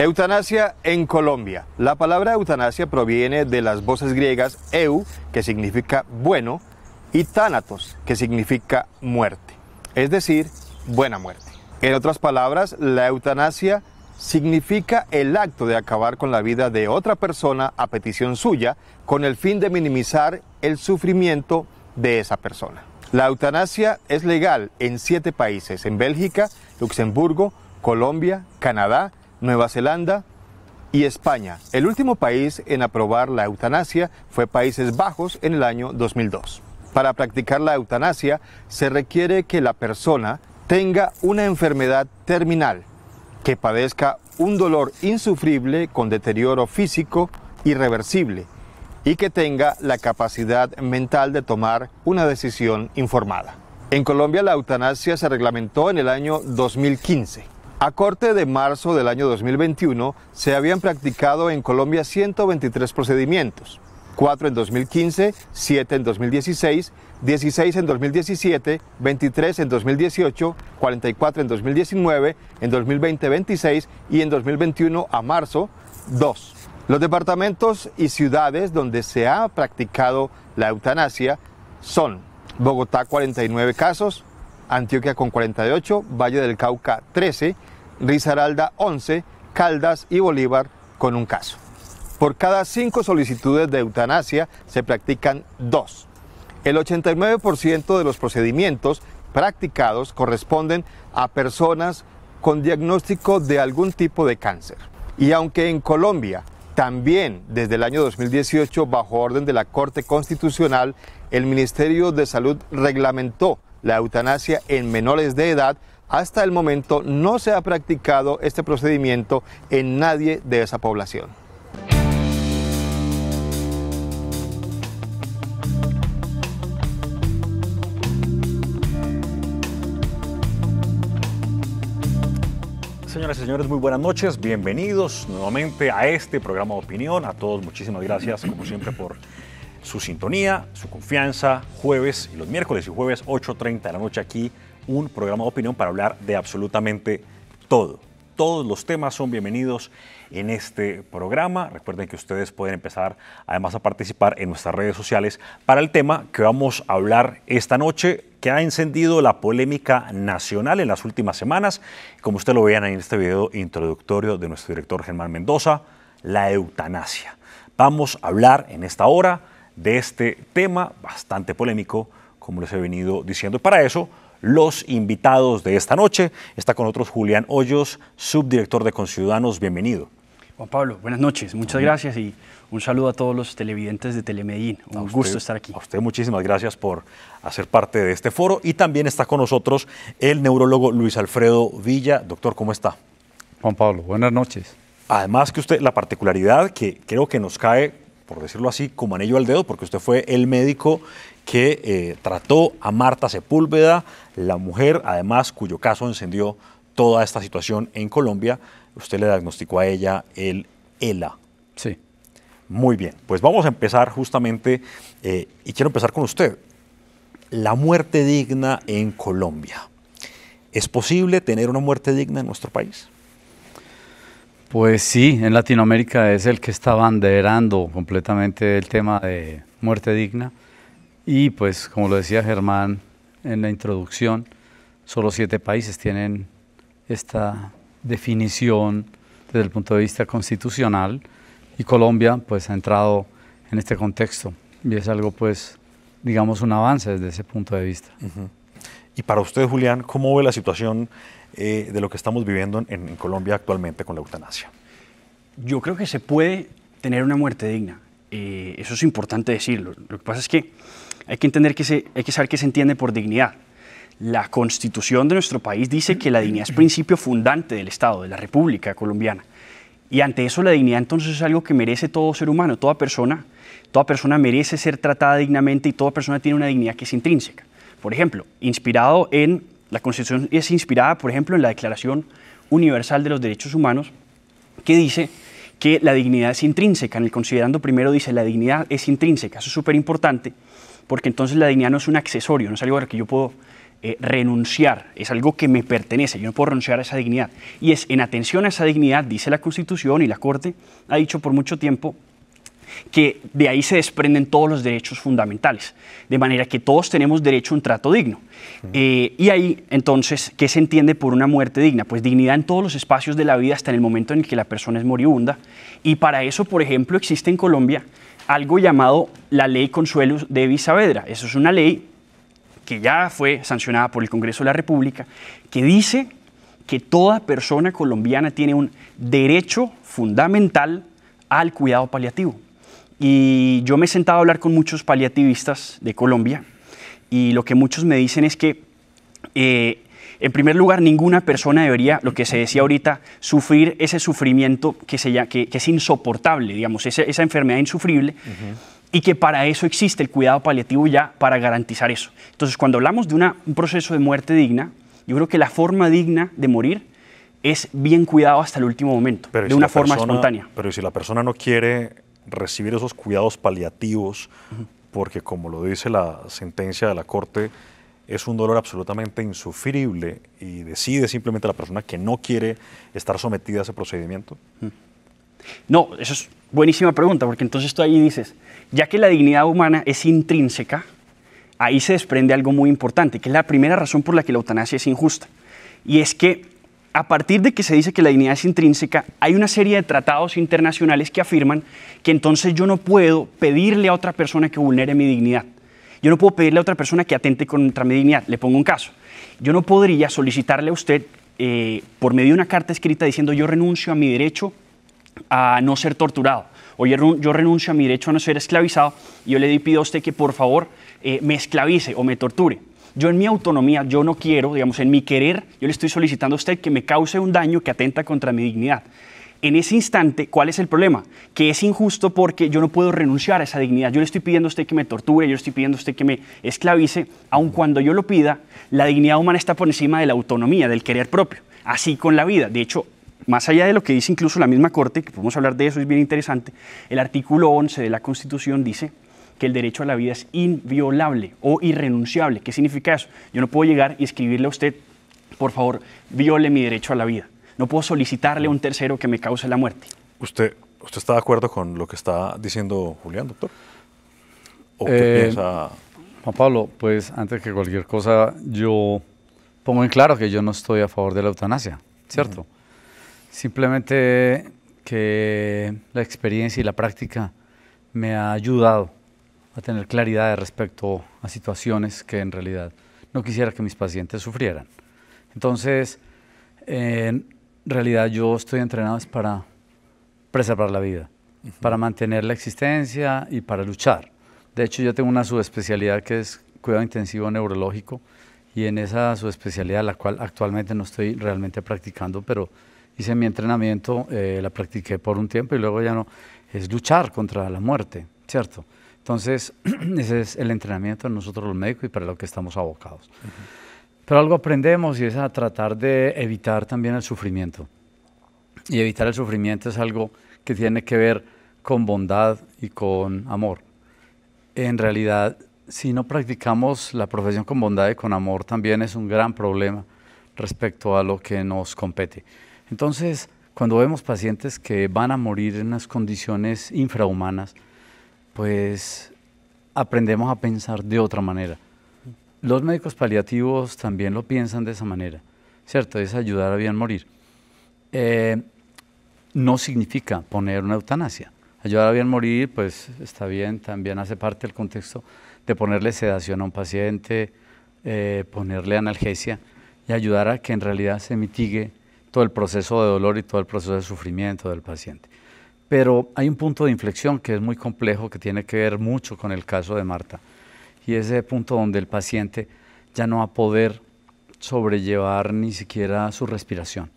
Eutanasia en Colombia. La palabra eutanasia proviene de las voces griegas eu, que significa bueno, y thanatos, que significa muerte, es decir, buena muerte. En otras palabras, la eutanasia significa el acto de acabar con la vida de otra persona a petición suya con el fin de minimizar el sufrimiento de esa persona. La eutanasia es legal en siete países, en Bélgica, Luxemburgo, Colombia, Canadá, Nueva Zelanda y España. El último país en aprobar la eutanasia fue Países Bajos en el año 2002. Para practicar la eutanasia se requiere que la persona tenga una enfermedad terminal, que padezca un dolor insufrible con deterioro físico irreversible y que tenga la capacidad mental de tomar una decisión informada. En Colombia la eutanasia se reglamentó en el año 2015. A corte de marzo del año 2021 se habían practicado en Colombia 123 procedimientos, 4 en 2015, 7 en 2016, 16 en 2017, 23 en 2018, 44 en 2019, en 2020 26 y en 2021 a marzo 2. Los departamentos y ciudades donde se ha practicado la eutanasia son Bogotá 49 casos, Antioquia con 48, Valle del Cauca 13, Risaralda 11, Caldas y Bolívar con un caso. Por cada cinco solicitudes de eutanasia se practican dos. El 89% de los procedimientos practicados corresponden a personas con diagnóstico de algún tipo de cáncer. Y aunque en Colombia también desde el año 2018, bajo orden de la Corte Constitucional, el Ministerio de Salud reglamentó la eutanasia en menores de edad, hasta el momento no se ha practicado este procedimiento en nadie de esa población. Señoras y señores, muy buenas noches. Bienvenidos nuevamente a este programa de opinión. A todos muchísimas gracias, como siempre, por su sintonía, su confianza, jueves y los miércoles y jueves 8.30 de la noche aquí, un programa de opinión para hablar de absolutamente todo. Todos los temas son bienvenidos en este programa. Recuerden que ustedes pueden empezar además a participar en nuestras redes sociales para el tema que vamos a hablar esta noche, que ha encendido la polémica nacional en las últimas semanas. Como ustedes lo vean en este video introductorio de nuestro director Germán Mendoza, la eutanasia. Vamos a hablar en esta hora de este tema bastante polémico, como les he venido diciendo. Para eso, los invitados de esta noche. Está con nosotros Julián Hoyos, subdirector de Conciudadanos. Bienvenido. Juan Pablo, buenas noches. Muchas gracias y un saludo a todos los televidentes de Telemedín. Un gusto estar aquí. A usted muchísimas gracias por hacer parte de este foro y también está con nosotros el neurólogo Luis Alfredo Villa. Doctor, ¿cómo está? Juan Pablo, buenas noches. Además que usted, la particularidad que creo que nos cae por decirlo así, como anillo al dedo, porque usted fue el médico que eh, trató a Marta Sepúlveda, la mujer, además, cuyo caso encendió toda esta situación en Colombia. Usted le diagnosticó a ella el ELA. Sí. Muy bien, pues vamos a empezar justamente, eh, y quiero empezar con usted. La muerte digna en Colombia. ¿Es posible tener una muerte digna en nuestro país? Pues sí, en Latinoamérica es el que está banderando completamente el tema de muerte digna. Y pues como lo decía Germán en la introducción, solo siete países tienen esta definición desde el punto de vista constitucional y Colombia pues ha entrado en este contexto y es algo pues digamos un avance desde ese punto de vista. Y para usted Julián, ¿cómo ve la situación eh, de lo que estamos viviendo en, Colombia actualmente con la eutanasia? Yo creo que se puede tener una muerte digna. Eh, eso es importante decirlo. Lo que pasa es que hay que entender que se, hay que saber qué se entiende por dignidad. La Constitución de nuestro país dice que la dignidad es principio fundante del Estado, de la República colombiana. Y ante eso la dignidad entonces es algo que merece todo ser humano, toda persona, toda persona merece ser tratada dignamente y toda persona tiene una dignidad que es intrínseca. Por ejemplo, inspirado en la Constitución es inspirada, por ejemplo, en la Declaración Universal de los Derechos Humanos, que dice que la dignidad es intrínseca. En el considerando primero dice la dignidad es intrínseca. Eso es súper importante porque entonces la dignidad no es un accesorio, no es algo a que yo puedo eh, renunciar, es algo que me pertenece, yo no puedo renunciar a esa dignidad. Y es en atención a esa dignidad, dice la Constitución y la Corte ha dicho por mucho tiempo, que de ahí se desprenden todos los derechos fundamentales, de manera que todos tenemos derecho a un trato digno. Eh, y ahí, entonces, ¿qué se entiende por una muerte digna? Pues dignidad en todos los espacios de la vida hasta en el momento en que la persona es moribunda. Y para eso, por ejemplo, existe en Colombia algo llamado la Ley Consuelos de Visavedra. Eso es una ley que ya fue sancionada por el Congreso de la República, que dice que toda persona colombiana tiene un derecho fundamental al cuidado paliativo. Y yo me he sentado a hablar con muchos paliativistas de Colombia y lo que muchos me dicen es que, eh, en primer lugar, ninguna persona debería, lo que se decía ahorita, sufrir ese sufrimiento que, que, es insoportable, digamos, esa, enfermedad insufrible. y que para eso existe el cuidado paliativo ya para garantizar eso. Entonces, cuando hablamos de un proceso de muerte digna, yo creo que la forma digna de morir es bien cuidado hasta el último momento, de una forma espontánea. Pero si la persona no quiere recibir esos cuidados paliativos, porque como lo dice la sentencia de la Corte, es un dolor absolutamente insufrible y decide simplemente la persona que no quiere estar sometida a ese procedimiento? No, eso es buenísima pregunta, porque entonces tú ahí dices, ya que la dignidad humana es intrínseca, ahí se desprende algo muy importante, que es la primera razón por la que la eutanasia es injusta. Y es que a partir de que se dice que la dignidad es intrínseca, hay una serie de tratados internacionales que afirman que entonces yo no puedo pedirle a otra persona que vulnere mi dignidad. Yo no puedo pedirle a otra persona que atente contra mi dignidad. Le pongo un caso. Yo no podría solicitarle a usted eh, por medio de una carta escrita diciendo yo renuncio a mi derecho a no ser torturado o yo renuncio a mi derecho a no ser esclavizado y yo le pido a usted que por favor eh, me esclavice o me torture. Yo en mi autonomía, yo no quiero, digamos, en mi querer, yo le estoy solicitando a usted que me cause un daño que atenta contra mi dignidad. En ese instante, ¿cuál es el problema? Que es injusto porque yo no puedo renunciar a esa dignidad. Yo le estoy pidiendo a usted que me torture, yo le estoy pidiendo a usted que me esclavice. Aun cuando yo lo pida, la dignidad humana está por encima de la autonomía, del querer propio. Así con la vida. De hecho, más allá de lo que dice incluso la misma Corte, que podemos hablar de eso, es bien interesante, el artículo 11 de la Constitución dice que el derecho a la vida es inviolable o irrenunciable. ¿Qué significa eso? Yo no puedo llegar y escribirle a usted, por favor, viole mi derecho a la vida. No puedo solicitarle a un tercero que me cause la muerte. ¿Usted, usted está de acuerdo con lo que está diciendo Julián, doctor? ¿O qué eh, piensa? Juan Pablo, pues antes que cualquier cosa, yo pongo en claro que yo no estoy a favor de la eutanasia, ¿cierto? Simplemente que la experiencia y la práctica me ha ayudado a tener claridad respecto a situaciones que en realidad no quisiera que mis pacientes sufrieran. Entonces, en realidad yo estoy entrenado para preservar la vida, para mantener la existencia y para luchar. De hecho, yo tengo una subespecialidad que es cuidado intensivo neurológico y en esa subespecialidad, la cual actualmente no estoy realmente practicando, pero hice mi entrenamiento, eh, la practiqué por un tiempo y luego ya no, es luchar contra la muerte, ¿cierto? Entonces, ese es el entrenamiento de nosotros los médicos y para lo que estamos abocados. Pero algo aprendemos y es a tratar de evitar también el sufrimiento. Y evitar el sufrimiento es algo que tiene que ver con bondad y con amor. En realidad, si no practicamos la profesión con bondad y con amor, también es un gran problema respecto a lo que nos compete. Entonces, cuando vemos pacientes que van a morir en unas condiciones infrahumanas, pues aprendemos a pensar de otra manera. Los médicos paliativos también lo piensan de esa manera, ¿cierto? Es ayudar a bien morir. Eh, no significa poner una eutanasia. Ayudar a bien morir, pues está bien, también hace parte del contexto de ponerle sedación a un paciente, eh, ponerle analgesia y ayudar a que en realidad se mitigue todo el proceso de dolor y todo el proceso de sufrimiento del paciente. Pero hay un punto de inflexión que es muy complejo, que tiene que ver mucho con el caso de Marta. Y ese punto donde el paciente ya no va a poder sobrellevar ni siquiera su respiración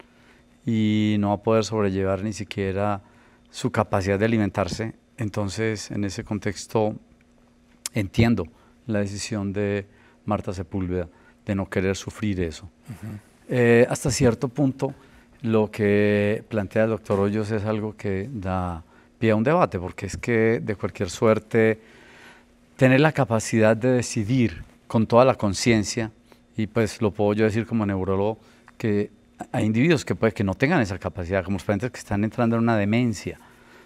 y no va a poder sobrellevar ni siquiera su capacidad de alimentarse. Entonces, en ese contexto, entiendo la decisión de Marta Sepúlveda de no querer sufrir eso. Eh, hasta cierto punto, lo que plantea el doctor Hoyos es algo que da pie a un debate, porque es que de cualquier suerte tener la capacidad de decidir con toda la conciencia, y pues lo puedo yo decir como neurólogo, que hay individuos que puede que no tengan esa capacidad, como los pacientes que están entrando en una demencia,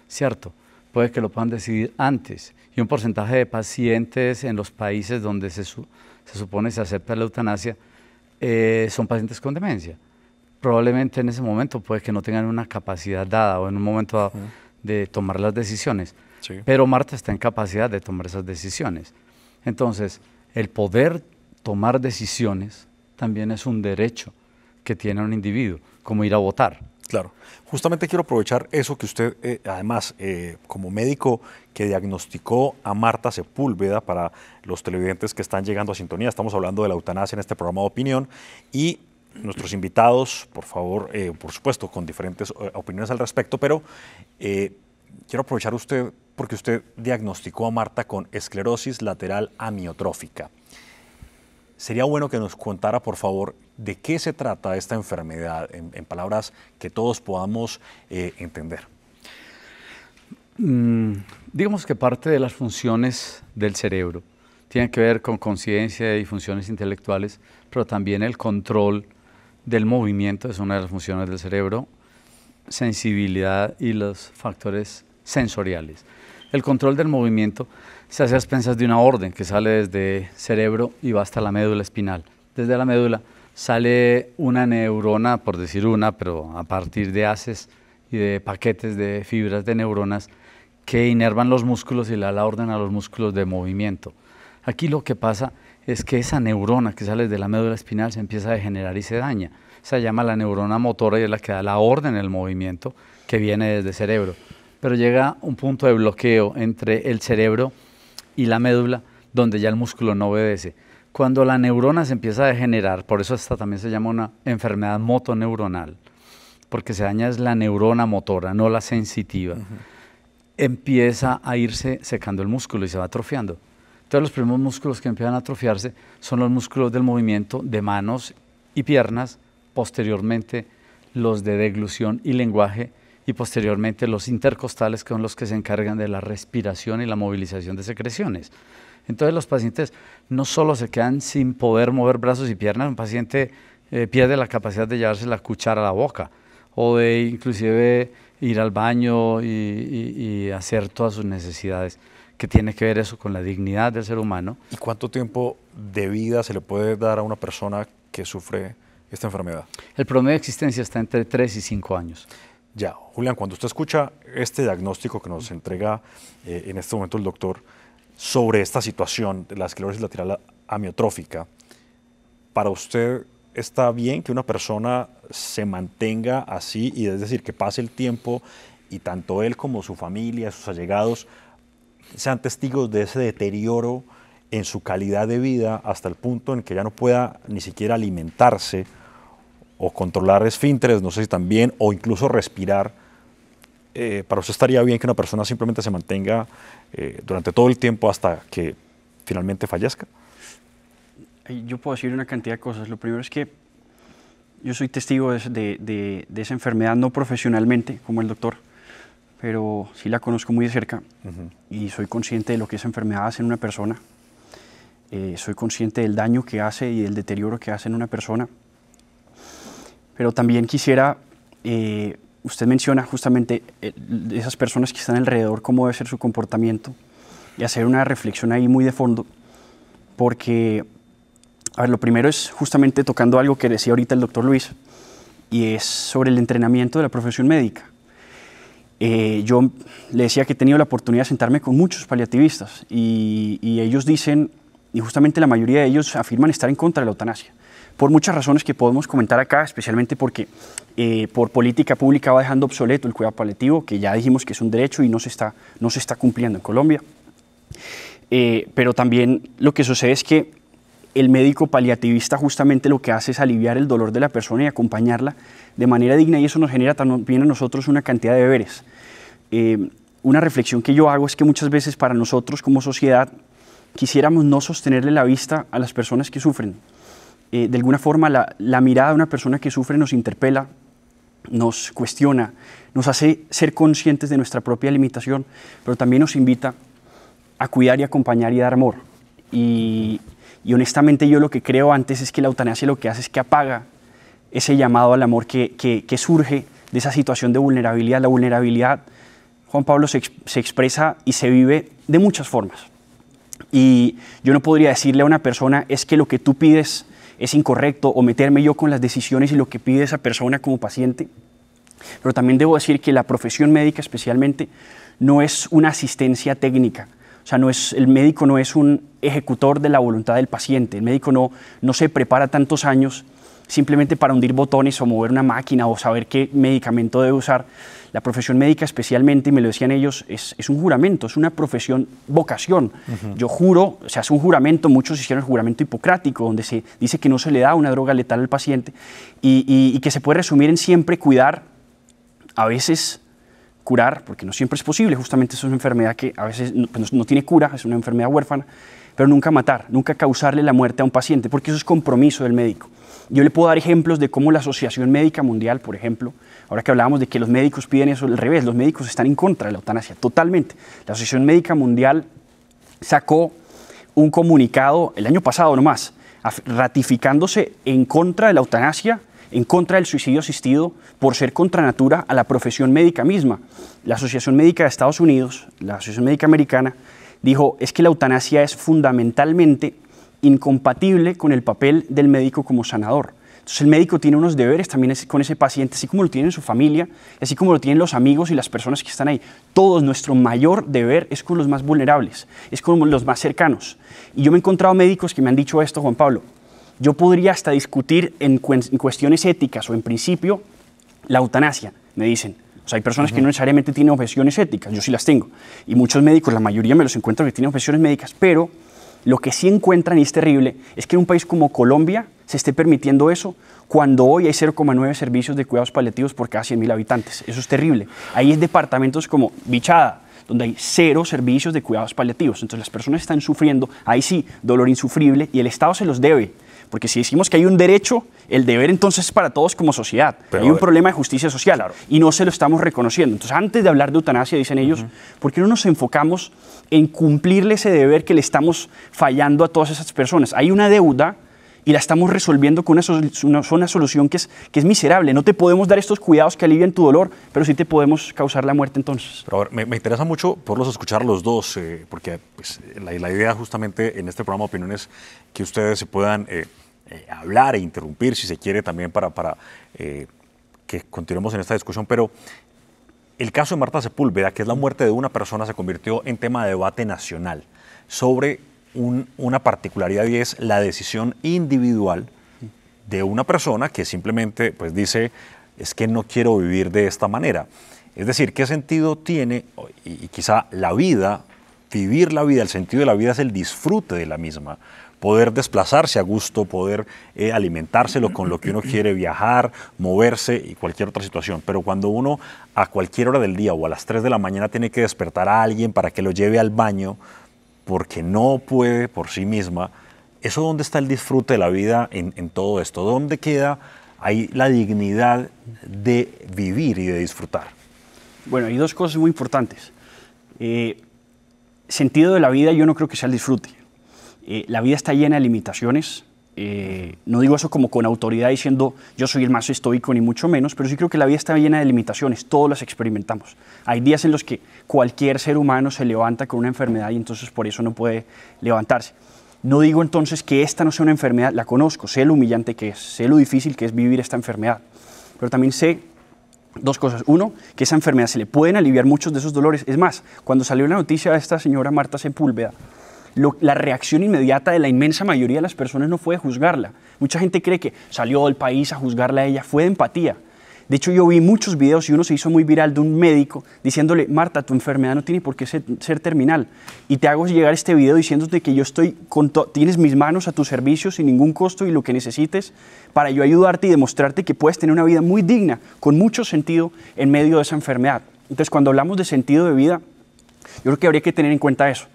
¿cierto? Puede que lo puedan decidir antes. Y un porcentaje de pacientes en los países donde se, se supone se acepta la eutanasia eh, son pacientes con demencia probablemente en ese momento puede que no tengan una capacidad dada o en un momento dado de tomar las decisiones. Pero Marta está en capacidad de tomar esas decisiones. Entonces, el poder tomar decisiones también es un derecho que tiene un individuo, como ir a votar. Claro. Justamente quiero aprovechar eso que usted, eh, además, eh, como médico que diagnosticó a Marta Sepúlveda para los televidentes que están llegando a sintonía, estamos hablando de la eutanasia en este programa de opinión, y nuestros invitados, por favor, eh, por supuesto, con diferentes eh, opiniones al respecto, pero eh, quiero aprovechar usted porque usted diagnosticó a Marta con esclerosis lateral amiotrófica. Sería bueno que nos contara, por favor, de qué se trata esta enfermedad, en, palabras que todos podamos entender. Mm, digamos que parte de las funciones del cerebro tiene que ver con conciencia y funciones intelectuales, pero también el control del movimiento, es una de las funciones del cerebro, sensibilidad y los factores sensoriales. El control del movimiento se hace a expensas de una orden que sale desde cerebro y va hasta la médula espinal. Desde la médula sale una neurona, por decir una, pero a partir de haces y de paquetes de fibras de neuronas que inervan los músculos y le da la orden a los músculos de movimiento. Aquí lo que pasa es es que esa neurona que sale de la médula espinal se empieza a degenerar y se daña. Se llama la neurona motora y es la que da la orden el movimiento que viene desde el cerebro. Pero llega un punto de bloqueo entre el cerebro y la médula donde ya el músculo no obedece. Cuando la neurona se empieza a degenerar, por eso esta también se llama una enfermedad motoneuronal, porque se daña es la neurona motora, no la sensitiva, empieza a irse secando el músculo y se va atrofiando. Entonces los primeros músculos que empiezan a atrofiarse son los músculos del movimiento de manos y piernas, posteriormente los de deglución y lenguaje y posteriormente los intercostales que son los que se encargan de la respiración y la movilización de secreciones. Entonces los pacientes no solo se quedan sin poder mover brazos y piernas, un paciente eh, pierde la capacidad de llevarse la cuchara a la boca o de inclusive ir al baño y hacer todas sus necesidades que tiene que ver eso con la dignidad del ser humano. ¿Y cuánto tiempo de vida se le puede dar a una persona que sufre esta enfermedad? El promedio de existencia está entre 3 y 5 años. Ya, Julián, cuando usted escucha este diagnóstico que nos entrega eh, en este momento el doctor sobre esta situación de la esclerosis lateral amiotrófica, para usted está bien que una persona se mantenga así y es decir, que pase el tiempo y tanto él como su familia, sus allegados, sean testigos de ese deterioro en su calidad de vida hasta el punto en que ya no pueda ni siquiera alimentarse o controlar esfínteres, no sé si también, o incluso respirar. Eh, para usted estaría bien que una persona simplemente se mantenga eh, durante todo el tiempo hasta que finalmente fallezca. Yo puedo decir una cantidad de cosas. Lo primero es que yo soy testigo de, de esa enfermedad no profesionalmente, como el doctor, pero sí la conozco muy de cerca y soy consciente de lo que esa enfermedad hace en una persona. Eh, soy consciente del daño que hace y del deterioro que hace en una persona. Pero también quisiera, eh, usted menciona justamente eh, esas personas que están alrededor, cómo debe ser su comportamiento y hacer una reflexión ahí muy de fondo, porque, a ver, lo primero es justamente tocando algo que decía ahorita el doctor Luis, y es sobre el entrenamiento de la profesión médica eh, yo le decía que he tenido la oportunidad de sentarme con muchos paliativistas y, ellos dicen, y justamente la mayoría de ellos afirman estar en contra de la eutanasia, por muchas razones que podemos comentar acá, especialmente porque eh, por política pública va dejando obsoleto el cuidado paliativo, que ya dijimos que es un derecho y no se está, no se está cumpliendo en Colombia. Eh, pero también lo que sucede es que el médico paliativista justamente lo que hace es aliviar el dolor de la persona y acompañarla de manera digna y eso nos genera también a nosotros una cantidad de deberes. Eh, una reflexión que yo hago es que muchas veces para nosotros como sociedad quisiéramos no sostenerle la vista a las personas que sufren. Eh, de alguna forma la, mirada de una persona que sufre nos interpela, nos cuestiona, nos hace ser conscientes de nuestra propia limitación, pero también nos invita a cuidar y acompañar y dar amor. Y, y honestamente yo lo que creo antes es que la eutanasia lo que hace es que apaga ese llamado al amor que, surge de esa situación de vulnerabilidad. La vulnerabilidad, Juan Pablo, se expresa y se vive de muchas formas. Y yo no podría decirle a una persona es que lo que tú pides es incorrecto o meterme yo con las decisiones y lo que pide esa persona como paciente. Pero también debo decir que la profesión médica especialmente no es una asistencia técnica, o sea, no es, el médico no es un ejecutor de la voluntad del paciente, el médico no, no se prepara tantos años simplemente para hundir botones o mover una máquina o saber qué medicamento debe usar. La profesión médica especialmente, y me lo decían ellos, es, un juramento, es una profesión vocación. Yo juro, o se hace un juramento, muchos hicieron el juramento hipocrático, donde se dice que no se le da una droga letal al paciente y que se puede resumir en siempre cuidar a veces curar, porque no siempre es posible, justamente es una enfermedad que a veces pues, no, tiene cura, es una enfermedad huérfana, pero nunca matar, nunca causarle la muerte a un paciente, porque eso es compromiso del médico. Yo le puedo dar ejemplos de cómo la Asociación Médica Mundial, por ejemplo, ahora que hablábamos de que los médicos piden eso, al revés, los médicos están en contra de la eutanasia, totalmente. La Asociación Médica Mundial sacó un comunicado el año pasado nomás, ratificándose en contra de la eutanasia en contra del suicidio asistido por ser contra a la profesión médica misma. La Asociación Médica de Estados Unidos, la Asociación Médica Americana, dijo es que la eutanasia es fundamentalmente incompatible con el papel del médico como sanador. Entonces el médico tiene unos deberes también con ese paciente, así como lo tiene su familia, así como lo tienen los amigos y las personas que están ahí. Todos, nuestro mayor deber es con los más vulnerables, es con los más cercanos. Y yo me he encontrado médicos que me han dicho esto, Juan Pablo, yo podría hasta discutir en, cuestiones éticas o en principio la eutanasia, me dicen. O sea, hay personas que no necesariamente tienen objeciones éticas, yo sí las tengo. Y muchos médicos, la mayoría me los encuentro que tienen objeciones médicas, pero lo que sí encuentran, y es terrible, es que en un país como Colombia se esté permitiendo eso cuando hoy hay 0,9 servicios de cuidados paliativos por cada 100.000 habitantes. Eso es terrible. Ahí es departamentos como Bichada, donde hay cero servicios de cuidados paliativos. Entonces las personas están sufriendo, ahí sí, dolor insufrible, y el Estado se los debe porque si decimos que hay un derecho, el deber entonces es para todos como sociedad. hay un problema de justicia social y no se lo estamos reconociendo. Entonces, antes de hablar de eutanasia, dicen ellos, ¿por qué no nos enfocamos en cumplirle ese deber que le estamos fallando a todas esas personas? Hay una deuda y la estamos resolviendo con una, una solución que es, que es miserable. No te podemos dar estos cuidados que alivian tu dolor, pero sí te podemos causar la muerte entonces. me, interesa mucho por los escuchar los dos, eh, porque pues, la, idea justamente en este programa de opinión es que ustedes se puedan eh, eh, hablar e interrumpir si se quiere también para, para que continuemos en esta discusión, pero el caso de Marta Sepúlveda, que es la muerte de una persona, se convirtió en tema de debate nacional sobre una particularidad y es la decisión individual de una persona que simplemente pues, dice, es que no quiero vivir de esta manera. Es decir, ¿qué sentido tiene, y quizá la vida, vivir la vida, el sentido de la vida es el disfrute de la misma? Poder desplazarse a gusto, poder eh, alimentárselo con lo que uno quiere, viajar, moverse y cualquier otra situación. Pero cuando uno a cualquier hora del día o a las 3 de la mañana tiene que despertar a alguien para que lo lleve al baño, porque no puede por sí misma, ¿eso dónde está el disfrute de la vida en, todo esto? ¿Dónde queda ahí la dignidad de vivir y de disfrutar? Bueno, hay dos cosas muy importantes. Eh, sentido de la vida yo no creo que sea el disfrute. Eh, la vida está llena de limitaciones, eh, no digo eso como con autoridad diciendo yo soy el más estoico ni mucho menos, pero sí creo que la vida está llena de limitaciones, todos las experimentamos. Hay días en los que cualquier ser humano se levanta con una enfermedad y entonces por eso no puede levantarse. No digo entonces que esta no sea una enfermedad, la conozco, sé lo humillante que es, sé lo difícil que es vivir esta enfermedad, pero también sé dos cosas. Uno, que esa enfermedad se le pueden aliviar muchos de esos dolores. Es más, cuando salió la noticia de esta señora Marta Sepúlveda, la reacción inmediata de la inmensa mayoría de las personas no fue de juzgarla. Mucha gente cree que salió del país a juzgarla a ella, fue de empatía. De hecho, yo vi muchos videos y uno se hizo muy viral de un médico diciéndole, Marta, tu enfermedad no tiene por qué ser, terminal. Y te hago llegar este video diciéndote que yo estoy, con tienes mis manos a tu servicio sin ningún costo y lo que necesites para yo ayudarte y demostrarte que puedes tener una vida muy digna, con mucho sentido en medio de esa enfermedad. Entonces, cuando hablamos de sentido de vida, yo creo que habría que tener en cuenta eso.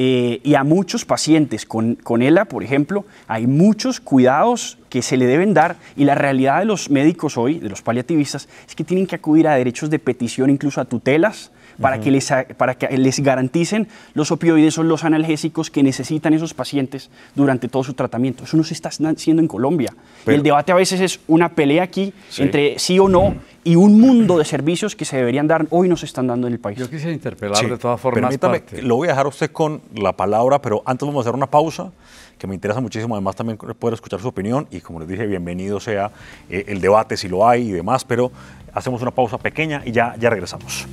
Eh, y a muchos pacientes con, con ELA, por ejemplo, hay muchos cuidados que se le deben dar y la realidad de los médicos hoy, de los paliativistas, es que tienen que acudir a derechos de petición, incluso a tutelas, para, que les, para que les garanticen los opioides o los analgésicos que necesitan esos pacientes durante todo su tratamiento. Eso no se está haciendo en Colombia. el debate a veces es una pelea aquí entre sí o no y un mundo de servicios que se deberían dar hoy no se están dando en el país. Yo quisiera interpelar de todas formas. Permítame, lo voy a dejar a usted con la palabra, pero antes vamos a hacer una pausa que me interesa muchísimo además también poder escuchar su opinión y como les dije, bienvenido sea eh, el debate si lo hay y demás, pero hacemos una pausa pequeña y ya, ya regresamos.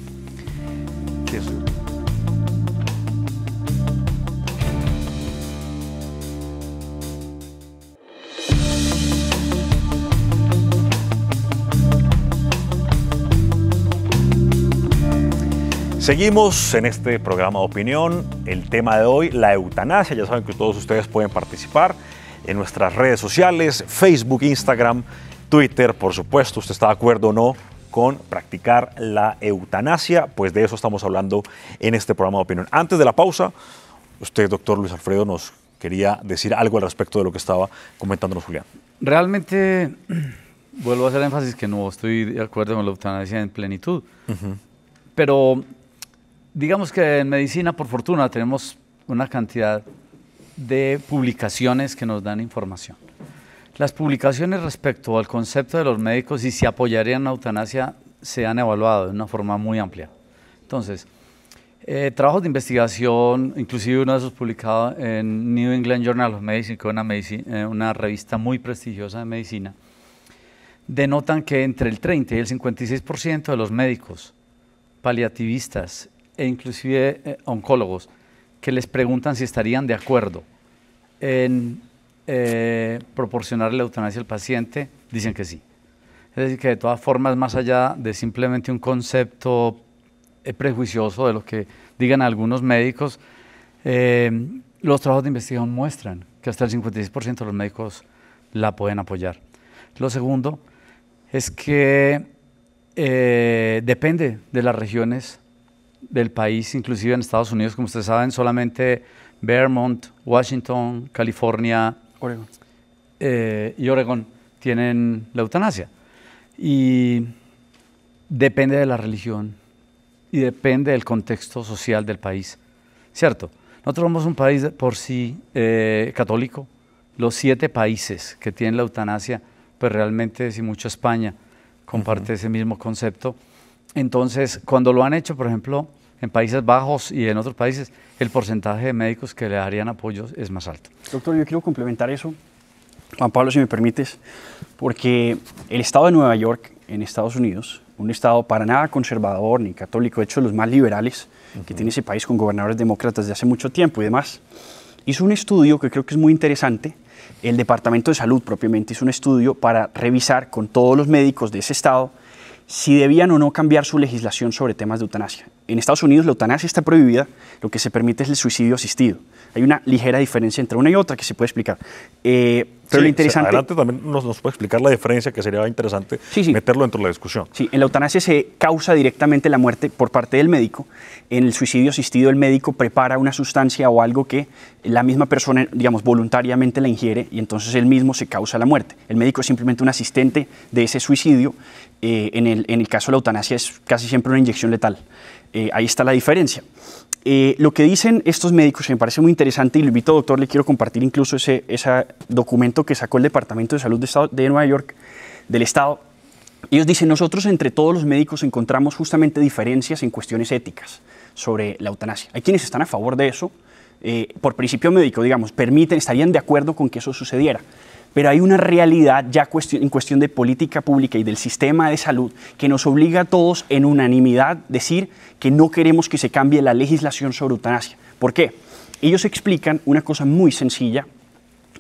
Seguimos en este programa de opinión. El tema de hoy, la eutanasia. Ya saben que todos ustedes pueden participar en nuestras redes sociales, Facebook, Instagram, Twitter, por supuesto. ¿Usted está de acuerdo o no con practicar la eutanasia, pues de eso estamos hablando en este programa de opinión. Antes de la pausa, usted, doctor Luis Alfredo, nos quería decir algo al respecto de lo que estaba comentándonos Julián. Realmente, vuelvo a hacer énfasis que no estoy de acuerdo con la eutanasia en plenitud, pero digamos que en medicina, por fortuna, tenemos una cantidad de publicaciones que nos dan información. Las publicaciones respecto al concepto de los médicos y si apoyarían la eutanasia se han evaluado de una forma muy amplia. Entonces, eh, trabajos de investigación, inclusive uno de esos publicado en New England Journal of Medicine, que es una, eh, revista muy prestigiosa de medicina, denotan que entre el 30 y el 56% de los médicos paliativistas e inclusive eh, oncólogos que les preguntan si estarían de acuerdo en eh, proporcionarle proporcionar la eutanasia al paciente? Dicen que sí. Es decir, que de todas formas, más allá de simplemente un concepto eh, prejuicioso de lo que digan algunos médicos, eh, los trabajos de investigación muestran que hasta el 56% de los médicos la pueden apoyar. Lo segundo es que depende de las regiones del país, inclusive en Estados Unidos, como ustedes saben, solamente Vermont, Washington, California, Oregon. Eh, y Oregón tienen la eutanasia. Y depende de la religión y depende del contexto social del país. ¿Cierto? Nosotros somos un país por sí eh, católico. Los siete países que tienen la eutanasia, pues realmente, si mucho España comparte ese mismo concepto. Entonces, cuando lo han hecho, por ejemplo, en Países Bajos y en otros países, el porcentaje de médicos que le darían apoyo es más alto. Doctor, yo quiero complementar eso, Juan Pablo, si me permites, porque el estado de Nueva York en Estados Unidos, un estado para nada conservador ni católico, de hecho los más liberales que tiene ese país con gobernadores demócratas de hace mucho tiempo y demás, hizo un estudio que creo que es muy interesante. El Departamento de Salud propiamente hizo un estudio para revisar con todos los médicos de ese estado si debían o no cambiar su legislación sobre temas de eutanasia. En Estados Unidos la eutanasia está prohibida, lo que se permite es el suicidio asistido. Hay una ligera diferencia entre una y otra que se puede explicar. Eh, pero lo interesante. Adelante también nos, nos, puede explicar la diferencia, que sería interesante meterlo dentro de la discusión. Sí, en la eutanasia se causa directamente la muerte por parte del médico. En el suicidio asistido, el médico prepara una sustancia o algo que la misma persona, digamos, voluntariamente la ingiere y entonces él mismo se causa la muerte. El médico es simplemente un asistente de ese suicidio. Eh, en, el, en el caso de la eutanasia es casi siempre una inyección letal. Eh, ahí está la diferencia. Eh, lo que dicen estos médicos, me parece muy interesante y lo invito, doctor, le quiero compartir incluso ese, documento que sacó el Departamento de Salud de, Estado, de Nueva York, del Estado. Ellos dicen, nosotros entre todos los médicos encontramos justamente diferencias en cuestiones éticas sobre la eutanasia. Hay quienes están a favor de eso, eh, por principio médico, digamos, permiten, estarían de acuerdo con que eso sucediera. Pero hay una realidad ya en cuestión de política pública y del sistema de salud que nos obliga a todos en unanimidad decir que no queremos que se cambie la legislación sobre eutanasia. ¿Por qué? Ellos explican una cosa muy sencilla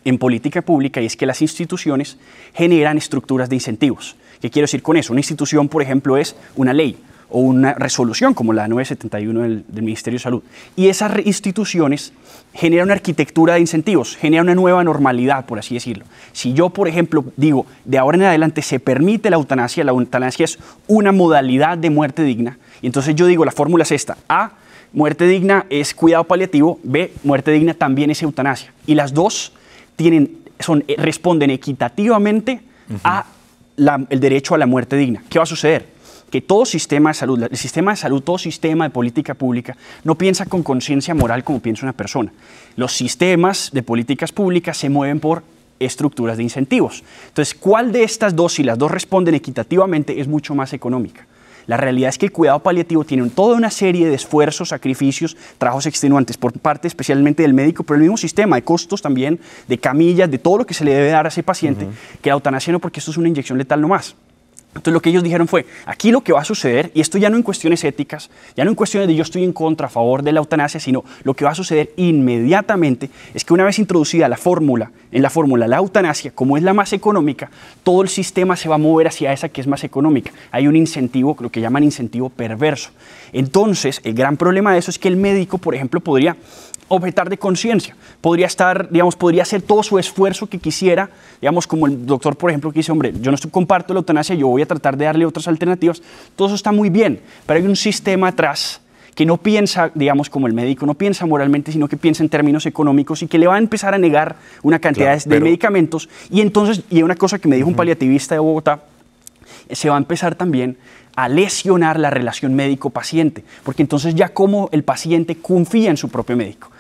en política pública y es que las instituciones generan estructuras de incentivos. ¿Qué quiero decir con eso? Una institución, por ejemplo, es una ley o una resolución como la 971 del Ministerio de Salud. Y esas instituciones genera una arquitectura de incentivos, genera una nueva normalidad, por así decirlo. Si yo, por ejemplo, digo, de ahora en adelante se permite la eutanasia, la eutanasia es una modalidad de muerte digna, y entonces yo digo, la fórmula es esta, A, muerte digna es cuidado paliativo, B, muerte digna también es eutanasia. Y las dos tienen, son, eh, responden equitativamente a el derecho a la muerte digna. ¿Qué va a suceder? que todo sistema de salud, el sistema de salud, todo sistema de política pública, no piensa con conciencia moral como piensa una persona. Los sistemas de políticas públicas se mueven por estructuras de incentivos. Entonces, ¿cuál de estas dos, si las dos responden equitativamente, es mucho más económica? La realidad es que el cuidado paliativo tiene toda una serie de esfuerzos, sacrificios, trabajos extenuantes por parte especialmente del médico, pero el mismo sistema de costos también, de camillas, de todo lo que se le debe dar a ese paciente, que la eutanasia no, porque esto es una inyección letal nomás. Entonces lo que ellos dijeron fue, aquí lo que va a suceder, y esto ya no en cuestiones éticas, ya no en cuestiones de yo estoy en contra, a favor de la eutanasia, sino lo que va a suceder inmediatamente es que una vez introducida la fórmula, en la fórmula la eutanasia, como es la más económica, todo el sistema se va a mover hacia esa que es más económica. Hay un incentivo, lo que llaman incentivo perverso. Entonces, el gran problema de eso es que el médico, por ejemplo, podría objetar de conciencia. Podría estar, digamos, podría hacer todo su esfuerzo que quisiera, digamos, como el doctor, por ejemplo, que dice, hombre, yo no estoy, comparto la eutanasia, yo voy a tratar de darle otras alternativas. Todo eso está muy bien, pero hay un sistema atrás que no piensa, digamos, como el médico, no piensa moralmente, sino que piensa en términos económicos y que le va a empezar a negar una cantidad de medicamentos. Y entonces, y una cosa que me dijo un paliativista de Bogotá, se va a empezar también a lesionar la relación médico-paciente, porque entonces ya como el paciente confía en su propio médico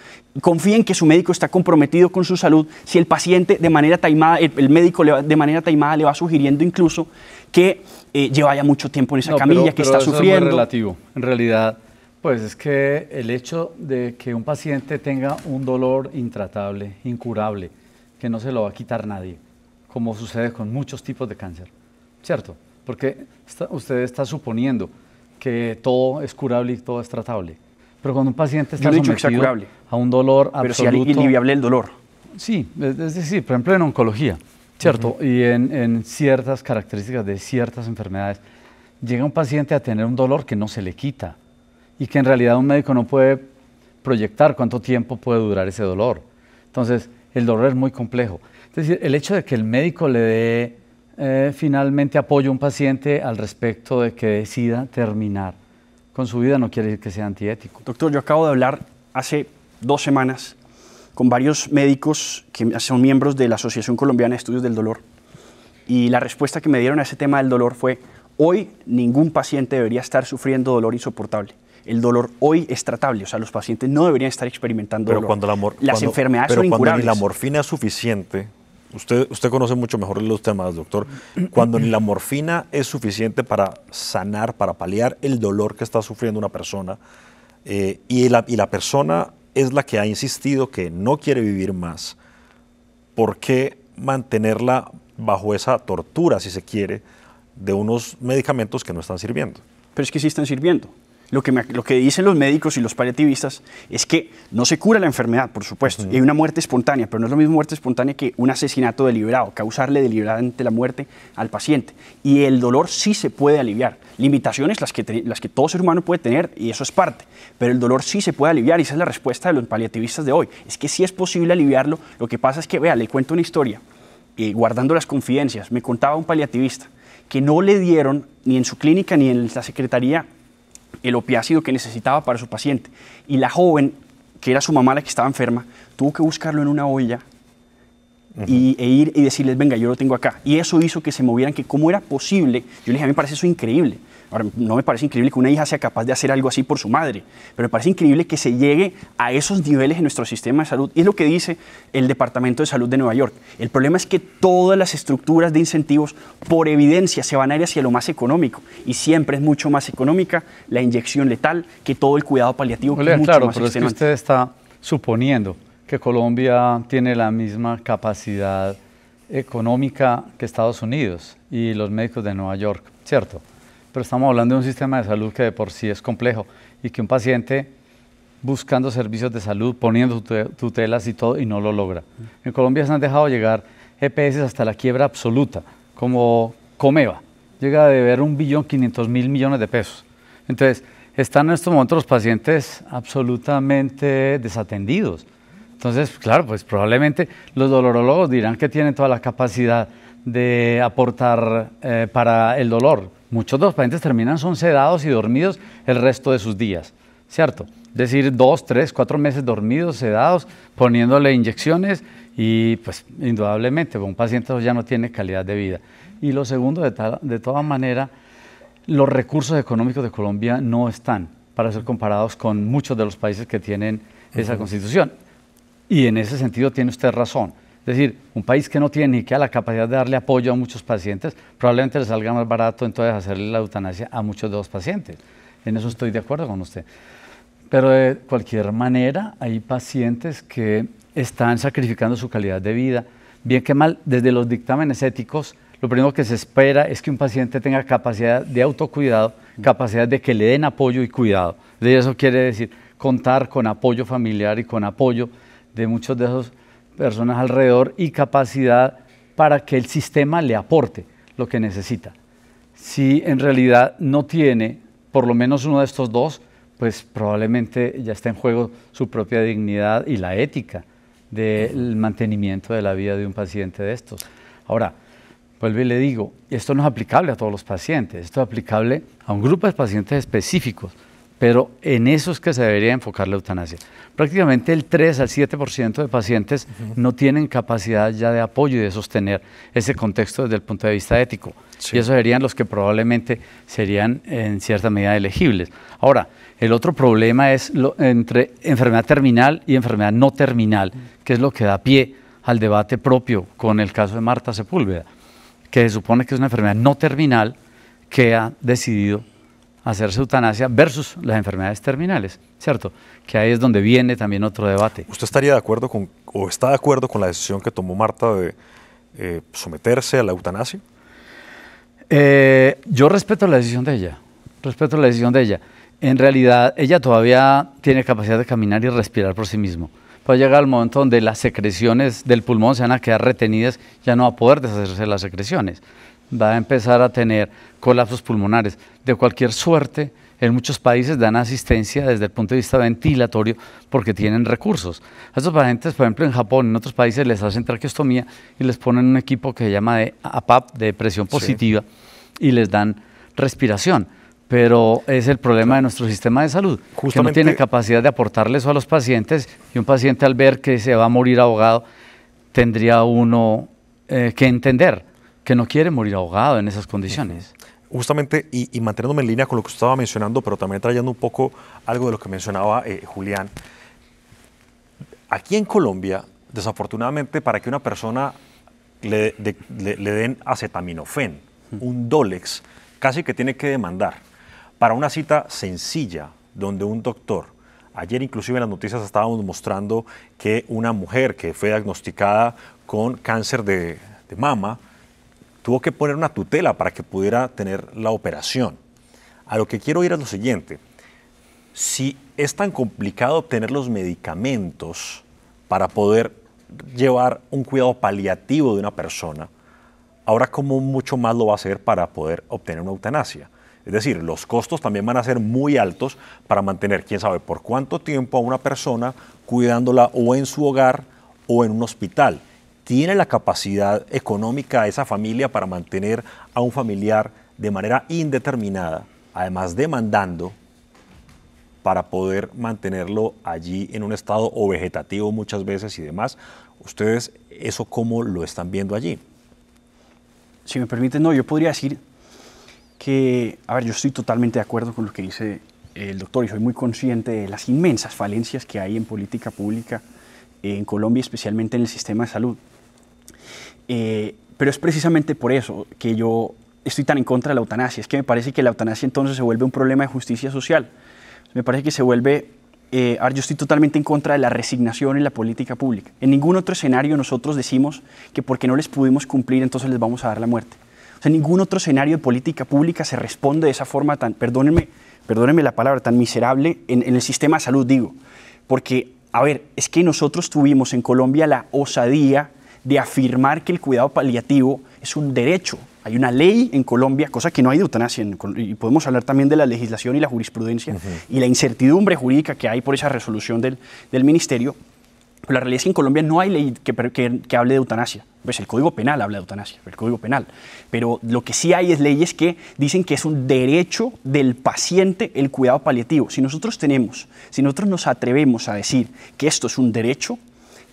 confíen que su médico está comprometido con su salud, si el paciente de manera taimada, el, médico de manera taimada le va sugiriendo incluso que lleva eh, ya mucho tiempo en esa camilla, que está eso sufriendo. Es relativo. En realidad, pues es que el hecho de que un paciente tenga un dolor intratable, incurable, que no se lo va a quitar nadie, como sucede con muchos tipos de cáncer, ¿cierto? Porque usted está suponiendo que todo es curable y todo es tratable. Pero cuando un paciente está sometido a un dolor absoluto... Pero el dolor. Sí, es decir, por ejemplo en oncología, ¿cierto? Y en, ciertas características de ciertas enfermedades, llega un paciente a tener un dolor que no se le quita y que en realidad un médico no puede proyectar cuánto tiempo puede durar ese dolor. Entonces, el dolor es muy complejo. Es decir, el hecho de que el médico le dé eh, finalmente apoyo a un paciente al respecto de que decida terminar con su vida no quiere decir que sea antiético. Doctor, yo acabo de hablar hace dos semanas con varios médicos que son miembros de la Asociación Colombiana de Estudios del Dolor y la respuesta que me dieron a ese tema del dolor fue, hoy ningún paciente debería estar sufriendo dolor insoportable. El dolor hoy es tratable, o sea, los pacientes no deberían estar experimentando pero dolor. Cuando la Las cuando, enfermedades pero cuando Ni la morfina es suficiente usted, usted conoce mucho mejor los temas, doctor. Cuando ni la morfina es suficiente para sanar, para paliar el dolor que está sufriendo una persona, eh, y, y la persona es la que ha insistido que no quiere vivir más, ¿por qué mantenerla bajo esa tortura, si se quiere, de unos medicamentos que no están sirviendo? Pero es que sí están sirviendo. Lo que, dicen los médicos y los paliativistas es que no se cura la enfermedad, por supuesto. Hay una muerte espontánea, pero no es la misma muerte espontánea que un asesinato deliberado, causarle deliberadamente la muerte al paciente. Y el dolor sí se puede aliviar. Limitaciones las que, las que todo ser humano puede tener y eso es parte. Pero el dolor sí se puede aliviar y esa es la respuesta de los paliativistas de hoy. Es que sí es posible aliviarlo. Lo que pasa es que, vea, le cuento una historia, eh, guardando las confidencias. Me contaba un paliativista que no le dieron ni en su clínica ni en la secretaría el opiácido que necesitaba para su paciente. Y la joven, que era su mamá la que estaba enferma, tuvo que buscarlo en una olla e ir y decirles, venga, yo lo tengo acá. Y eso hizo que se movieran, que cómo era posible. Yo le dije, a mí me parece eso increíble. Ahora, no me parece increíble que una hija sea capaz de hacer algo así por su madre, pero me parece increíble que se llegue a esos niveles en nuestro sistema de salud. Y es lo que dice el Departamento de Salud de Nueva York. El problema es que todas las estructuras de incentivos, por evidencia, se van a ir hacia lo más económico. Y siempre es mucho más económica la inyección letal que todo el cuidado paliativo. que es mucho claro, pero usted está suponiendo que Colombia tiene la misma capacidad económica que Estados Unidos y los médicos de Nueva York, ¿cierto? pero estamos hablando de un sistema de salud que de por sí es complejo y que un paciente buscando servicios de salud, poniendo tutelas y todo, y no lo logra. En Colombia se han dejado llegar EPS hasta la quiebra absoluta, como Comeva, llega a deber un billón 500 mil millones de pesos. Entonces, están en estos momentos los pacientes absolutamente desatendidos. Entonces, claro, pues probablemente los dolorólogos dirán que tienen toda la capacidad de aportar eh, para el dolor, muchos de los pacientes terminan son sedados y dormidos el resto de sus días, ¿cierto? Es decir, dos, tres, cuatro meses dormidos, sedados, poniéndole inyecciones y pues indudablemente un paciente ya no tiene calidad de vida. Y lo segundo, de, de toda manera, los recursos económicos de Colombia no están para ser comparados con muchos de los países que tienen esa constitución. Y en ese sentido tiene usted razón. Es decir, un país que no tiene ni a la capacidad de darle apoyo a muchos pacientes, probablemente le salga más barato entonces hacerle la eutanasia a muchos de los pacientes. En eso estoy de acuerdo con usted. Pero de cualquier manera, hay pacientes que están sacrificando su calidad de vida. Bien que mal, desde los dictámenes éticos, lo primero que se espera es que un paciente tenga capacidad de autocuidado, capacidad de que le den apoyo y cuidado. De eso quiere decir contar con apoyo familiar y con apoyo de muchos de esos personas alrededor y capacidad para que el sistema le aporte lo que necesita. Si en realidad no tiene por lo menos uno de estos dos, pues probablemente ya está en juego su propia dignidad y la ética del mantenimiento de la vida de un paciente de estos. Ahora, vuelvo y le digo, esto no es aplicable a todos los pacientes, esto es aplicable a un grupo de pacientes específicos pero en eso es que se debería enfocar la eutanasia. Prácticamente el 3 al 7% de pacientes no tienen capacidad ya de apoyo y de sostener ese contexto desde el punto de vista ético. Y esos serían los que probablemente serían en cierta medida elegibles. Ahora, el otro problema es entre enfermedad terminal y enfermedad no terminal, que es lo que da pie al debate propio con el caso de Marta Sepúlveda, que se supone que es una enfermedad no terminal que ha decidido hacerse eutanasia versus las enfermedades terminales, ¿cierto? Que ahí es donde viene también otro debate. ¿Usted estaría de acuerdo con, o está de acuerdo con la decisión que tomó Marta de eh, someterse a la eutanasia? Eh, yo respeto la decisión de ella, respeto la decisión de ella. En realidad, ella todavía tiene capacidad de caminar y respirar por sí mismo. Puede llegar al momento donde las secreciones del pulmón se van a quedar retenidas, ya no va a poder deshacerse las secreciones va a empezar a tener colapsos pulmonares. De cualquier suerte, en muchos países dan asistencia desde el punto de vista ventilatorio porque tienen recursos. A estos pacientes, por ejemplo, en Japón, en otros países les hacen traqueostomía y les ponen un equipo que se llama de APAP, de presión positiva, y les dan respiración. Pero es el problema de nuestro sistema de salud, que no tiene capacidad de aportarles eso a los pacientes y un paciente al ver que se va a morir ahogado, tendría uno eh, que entender que no quiere morir ahogado en esas condiciones. Justamente, y, y, manteniéndome en línea con lo que estaba mencionando, pero también trayendo un poco algo de lo que mencionaba eh, Julián. Aquí en Colombia, desafortunadamente, para que una persona le, den acetaminofén, un Dolex, casi que tiene que demandar para una cita sencilla donde un doctor Ayer inclusive en las noticias estábamos mostrando que una mujer que fue diagnosticada con cáncer de mama tuvo que poner una tutela para que pudiera tener la operación. A lo que quiero ir es lo siguiente. Si es tan complicado obtener los medicamentos para poder llevar un cuidado paliativo de una persona, ahora como mucho más lo va a hacer para poder obtener una eutanasia. Es decir, los costos también van a ser muy altos para mantener, quién sabe por cuánto tiempo, a una persona cuidándola o en su hogar o en un hospital. ¿Tiene la capacidad económica esa familia para mantener a un familiar de manera indeterminada, además demandando, para poder mantenerlo allí en un estado o vegetativo muchas veces y demás? ¿Ustedes eso cómo lo están viendo allí? Si me permiten, no, yo podría decir que, a ver, yo estoy totalmente de acuerdo con lo que dice el doctor y soy muy consciente de las inmensas falencias que hay en política pública en Colombia, especialmente en el sistema de salud eh, pero es precisamente por eso que yo estoy tan en contra de la eutanasia. Es que me parece que la eutanasia entonces se vuelve un problema de justicia social. Me parece que se vuelve... Eh, yo estoy totalmente en contra de la resignación en la política pública. En ningún otro escenario nosotros decimos que porque no les pudimos cumplir entonces les vamos a dar la muerte. O sea, en ningún otro escenario de política pública se responde de esa forma tan, perdónenme, perdónenme la palabra, tan miserable en, en el sistema de salud, digo. Porque, a ver, es que nosotros tuvimos en Colombia la osadía de afirmar que el cuidado paliativo es un derecho. Hay una ley en Colombia, cosa que no hay de eutanasia, y podemos hablar también de la legislación y la jurisprudencia y la incertidumbre jurídica que hay por esa resolución del, ministerio. la realidad es que en Colombia no hay ley que, que, que, hable de eutanasia. Pues el Código Penal habla de eutanasia, el Código Penal. Pero lo que sí hay es leyes que dicen que es un derecho del paciente el cuidado paliativo. Si nosotros tenemos, si nosotros nos atrevemos a decir que esto es un derecho,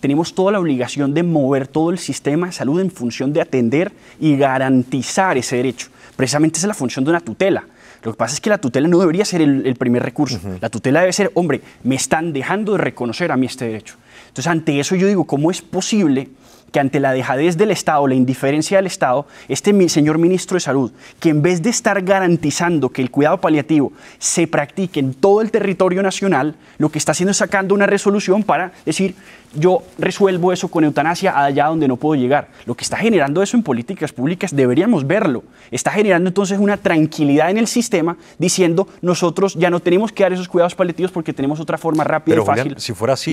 tenemos toda la obligación de mover todo el sistema de salud en función de atender y garantizar ese derecho. Precisamente esa es la función de una tutela. Lo que pasa es que la tutela no debería ser el, primer recurso. La tutela debe ser, hombre, me están dejando de reconocer a mí este derecho. Entonces, ante eso yo digo, ¿cómo es posible que ante la dejadez del Estado, la indiferencia del Estado, este señor ministro de Salud, que en vez de estar garantizando que el cuidado paliativo se practique en todo el territorio nacional, lo que está haciendo es sacando una resolución para decir, yo resuelvo eso con eutanasia allá donde no puedo llegar. Lo que está generando eso en políticas públicas deberíamos verlo. Está generando entonces una tranquilidad en el sistema diciendo, nosotros ya no tenemos que dar esos cuidados paliativos porque tenemos otra forma rápida y fácil si fuera así,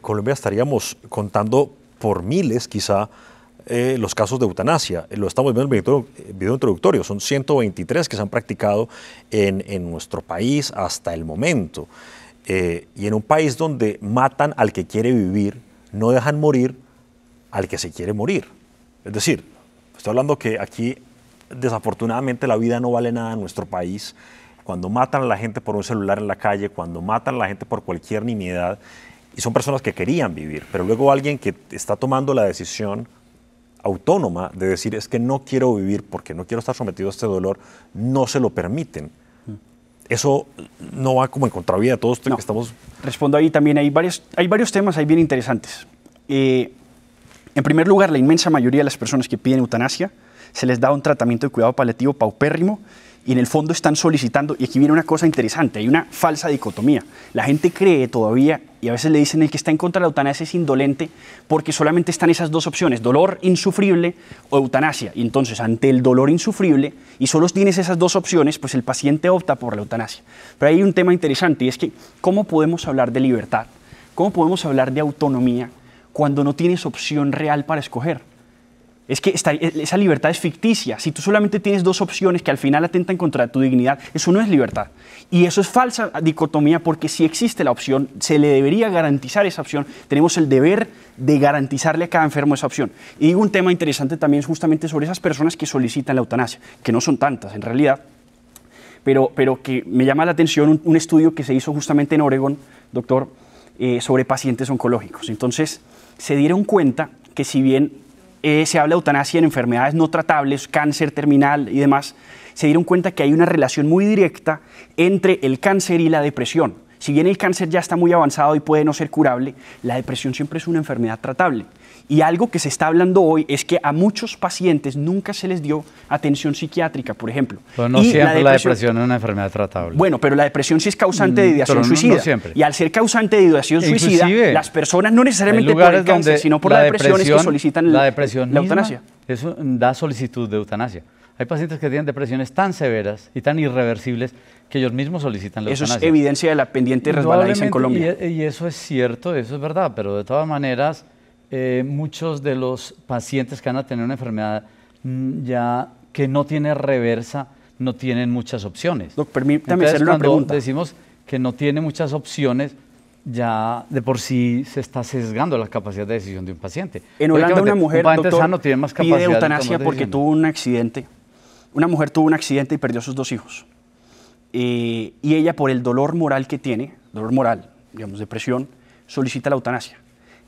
Colombia estaríamos contando por miles quizá eh, los casos de eutanasia. Lo estamos viendo en el video, eh, introductorio, son 123 que se han practicado en, nuestro país hasta el momento. Eh, y en un país donde matan al que quiere vivir, no dejan morir al que se quiere morir. Es decir, estoy hablando que aquí desafortunadamente la vida no vale nada en nuestro país. Cuando matan a la gente por un celular en la calle, cuando matan a la gente por cualquier nimiedad, y son personas que querían vivir, pero luego alguien que está tomando la decisión autónoma de decir es que no quiero vivir porque no quiero estar sometido a este dolor, no se lo permiten. Mm. Eso no va como en contravía todos todos que estamos... Respondo ahí también, hay varios, hay varios temas ahí bien interesantes. Eh, en primer lugar, la inmensa mayoría de las personas que piden eutanasia se les da un tratamiento de cuidado paliativo paupérrimo y en el fondo están solicitando, y aquí viene una cosa interesante, hay una falsa dicotomía. La gente cree todavía, y a veces le dicen el que está en contra de la eutanasia es indolente, porque solamente están esas dos opciones, dolor insufrible o eutanasia. Y entonces, ante el dolor insufrible, y solo tienes esas dos opciones, pues el paciente opta por la eutanasia. Pero hay un tema interesante, y es que, ¿cómo podemos hablar de libertad? ¿Cómo podemos hablar de autonomía cuando no tienes opción real para escoger? Es que eh, esa libertad es ficticia. Si tú solamente tienes dos opciones que al final atentan contra tu dignidad, eso no es libertad. Y eso es falsa dicotomía porque si existe la opción, se le debería garantizar esa opción. Tenemos el deber de garantizarle a cada enfermo esa opción. Y digo un tema interesante también justamente sobre esas personas que solicitan la eutanasia, que no son tantas en realidad, pero, pero que me llama la atención un, estudio que se hizo justamente en Oregón, doctor, eh, sobre pacientes oncológicos. Entonces, se dieron cuenta que si bien eh, se habla de eutanasia en enfermedades no tratables, cáncer terminal y demás, se dieron cuenta que hay una relación muy directa entre el cáncer y la depresión. Si bien el cáncer ya está muy avanzado y puede no ser curable, la depresión siempre es una enfermedad tratable. Y algo que se está hablando hoy es que a muchos pacientes nunca se les dio atención psiquiátrica, por ejemplo. Pero no siempre la depresión, es una enfermedad tratable. Bueno, pero la depresión sí es causante de mm, ideación suicida. Y al ser causante de ideación e suicida, las personas no necesariamente por el cáncer, sino por la, depresión, que solicitan la, depresión la eutanasia. Eso da solicitud de eutanasia. Hay pacientes que tienen depresiones tan severas y tan irreversibles que ellos mismos solicitan la eutanasia. Eso es evidencia de la pendiente resbaladiza en Colombia. y eso es cierto, eso es verdad, pero de todas maneras eh, muchos de los pacientes que van a tener una enfermedad mm, ya que no tiene reversa, no tienen muchas opciones. Doctor, permítame hacerle una cuando pregunta. decimos que no tiene muchas opciones, ya de por sí se está sesgando la capacidad de decisión de un paciente. En Holanda una mujer doctor, tiene más pide eutanasia porque tuvo un accidente. Una mujer tuvo un accidente y perdió a sus dos hijos. Eh, y ella por el dolor moral que tiene, dolor moral, digamos depresión, solicita la eutanasia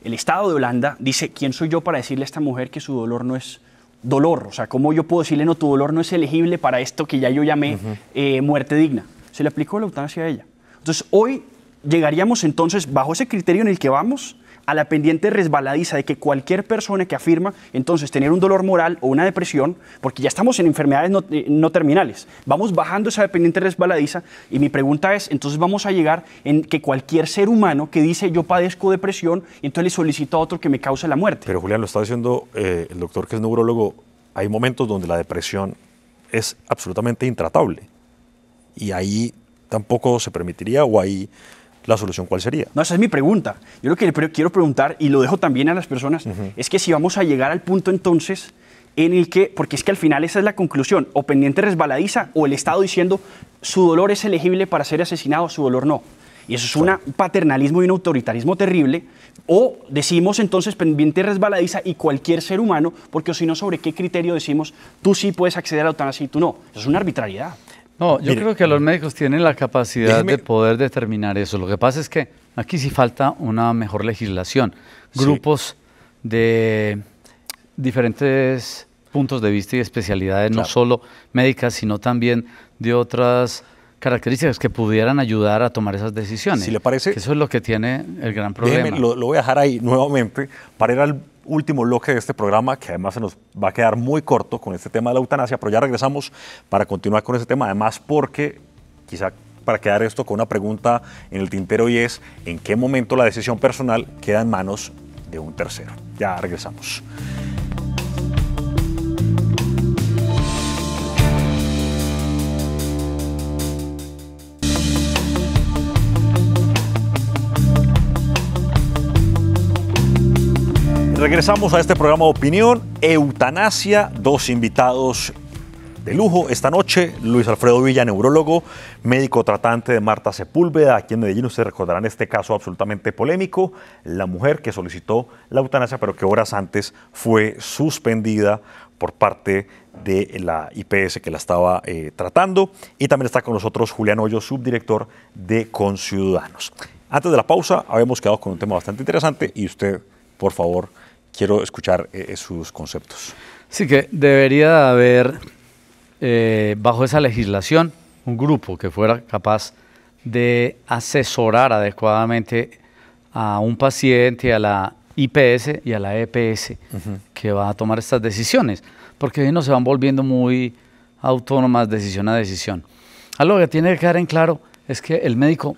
el Estado de Holanda dice, ¿quién soy yo para decirle a esta mujer que su dolor no es dolor? O sea, ¿cómo yo puedo decirle, no, tu dolor no es elegible para esto que ya yo llamé eh, muerte digna? Se le aplicó la eutanasia a ella. Entonces, hoy llegaríamos entonces, bajo ese criterio en el que vamos, a la pendiente resbaladiza de que cualquier persona que afirma entonces tener un dolor moral o una depresión, porque ya estamos en enfermedades eh, no, terminales, vamos bajando esa pendiente resbaladiza y mi pregunta es, entonces vamos a llegar en que cualquier ser humano que dice yo padezco depresión, entonces le solicito a otro que me cause la muerte. Pero Julián, lo está diciendo eh, el doctor que es neurólogo, hay momentos donde la depresión es absolutamente intratable y ahí tampoco se permitiría o ahí ¿la solución cuál sería? No, esa es mi pregunta. Yo lo que quiero preguntar, y lo dejo también a las personas, es que si vamos a llegar al punto entonces en el que, porque es que al final esa es la conclusión, o pendiente resbaladiza, o el Estado diciendo su dolor es elegible para ser asesinado, su dolor no. Y eso es un paternalismo y un autoritarismo terrible. O decimos entonces pendiente resbaladiza y cualquier ser humano, porque si no, ¿sobre qué criterio decimos tú sí puedes acceder a la eutanasia y tú no? Eso es una arbitrariedad. No, yo creo que los eh, médicos tienen la capacidad de poder determinar eso. Lo que pasa es que aquí sí falta una mejor legislación. Grupos de diferentes puntos de vista y especialidades, no solo médicas, sino también de otras características que pudieran ayudar a tomar esas decisiones. Si le parece. Que eso es lo que tiene el gran problema. Déjeme, lo, voy a dejar ahí nuevamente para ir al último bloque de este programa, que además se nos va a quedar muy corto con este tema de la eutanasia, pero ya regresamos para continuar con este tema, además porque quizá para quedar esto con una pregunta en el tintero y es, ¿en qué momento la decisión personal queda en manos de un tercero? Ya regresamos. Regresamos a este programa de opinión, Eutanasia, dos invitados de lujo esta noche, Luis Alfredo Villa, neurólogo, médico tratante de Marta Sepúlveda, aquí en Medellín ustedes recordarán este caso absolutamente polémico, la mujer que solicitó la eutanasia, pero que horas antes fue suspendida por parte de la IPS que la estaba eh, tratando. Y también está con nosotros Julián Hoyo, subdirector de Conciudadanos. Antes de la pausa, habíamos quedado con un tema bastante interesante y usted, por favor, quiero escuchar eh, eh, sus conceptos. Sí, que debería haber eh, bajo esa legislación un grupo que fuera capaz de asesorar adecuadamente a un paciente, a la IPS y a la EPS que va a tomar estas decisiones, porque hoy no se van volviendo muy autónomas decisión a decisión. Algo que tiene que quedar en claro es que el médico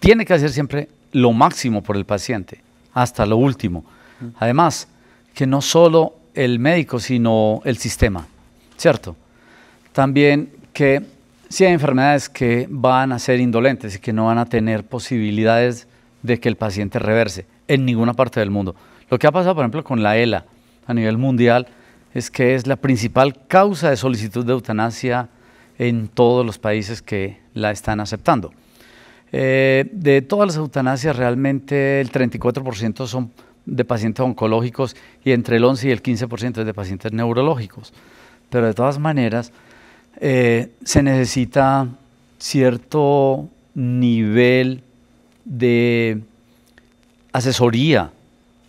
tiene que hacer siempre lo máximo por el paciente, hasta lo último, Además, que no solo el médico, sino el sistema, ¿cierto? También que si hay enfermedades que van a ser indolentes y que no van a tener posibilidades de que el paciente reverse en ninguna parte del mundo. Lo que ha pasado, por ejemplo, con la ELA a nivel mundial es que es la principal causa de solicitud de eutanasia en todos los países que la están aceptando. Eh, de todas las eutanasias, realmente el 34% son de pacientes oncológicos y entre el 11 y el 15% es de pacientes neurológicos. Pero de todas maneras, eh, se necesita cierto nivel de asesoría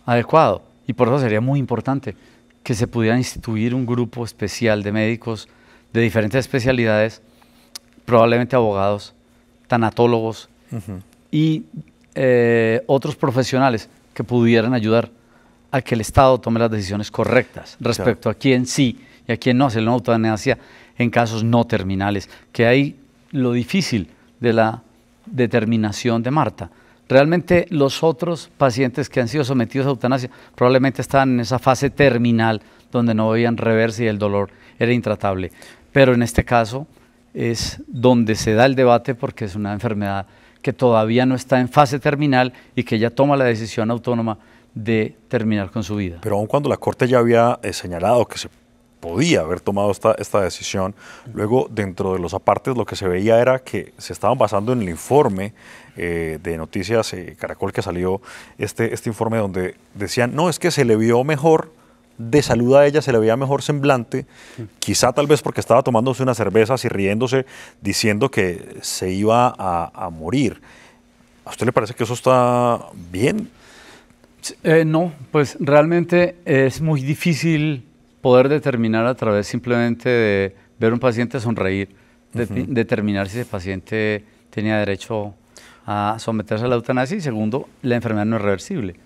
adecuado. Y por eso sería muy importante que se pudiera instituir un grupo especial de médicos de diferentes especialidades, probablemente abogados, tanatólogos y eh, otros profesionales que pudieran ayudar a que el Estado tome las decisiones correctas respecto a quién sí y a quién no hacer la eutanasia en casos no terminales, que hay lo difícil de la determinación de Marta. Realmente los otros pacientes que han sido sometidos a eutanasia probablemente estaban en esa fase terminal donde no veían reversa y el dolor era intratable. Pero en este caso es donde se da el debate porque es una enfermedad que todavía no está en fase terminal y que ella toma la decisión autónoma de terminar con su vida. Pero aun cuando la Corte ya había eh, señalado que se podía haber tomado esta, esta decisión, luego dentro de los apartes lo que se veía era que se estaban basando en el informe eh, de Noticias eh, Caracol que salió, este, este informe donde decían, no, es que se le vio mejor de salud a ella se le veía mejor semblante, mm. quizá tal vez porque estaba tomándose unas cervezas y riéndose, diciendo que se iba a, morir. ¿A usted le parece que eso está bien? Eh, no, pues realmente es muy difícil poder determinar a través simplemente de ver un paciente sonreír, determinar si ese paciente tenía derecho a someterse a la eutanasia y segundo, la enfermedad no es reversible.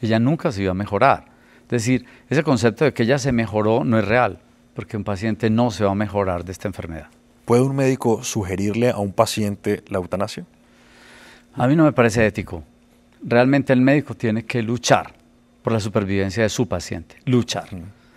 Ella nunca se iba a mejorar. Es decir, ese concepto de que ya se mejoró no es real, porque un paciente no se va a mejorar de esta enfermedad. ¿Puede un médico sugerirle a un paciente la eutanasia? A mí no me parece ético. Realmente el médico tiene que luchar por la supervivencia de su paciente, luchar.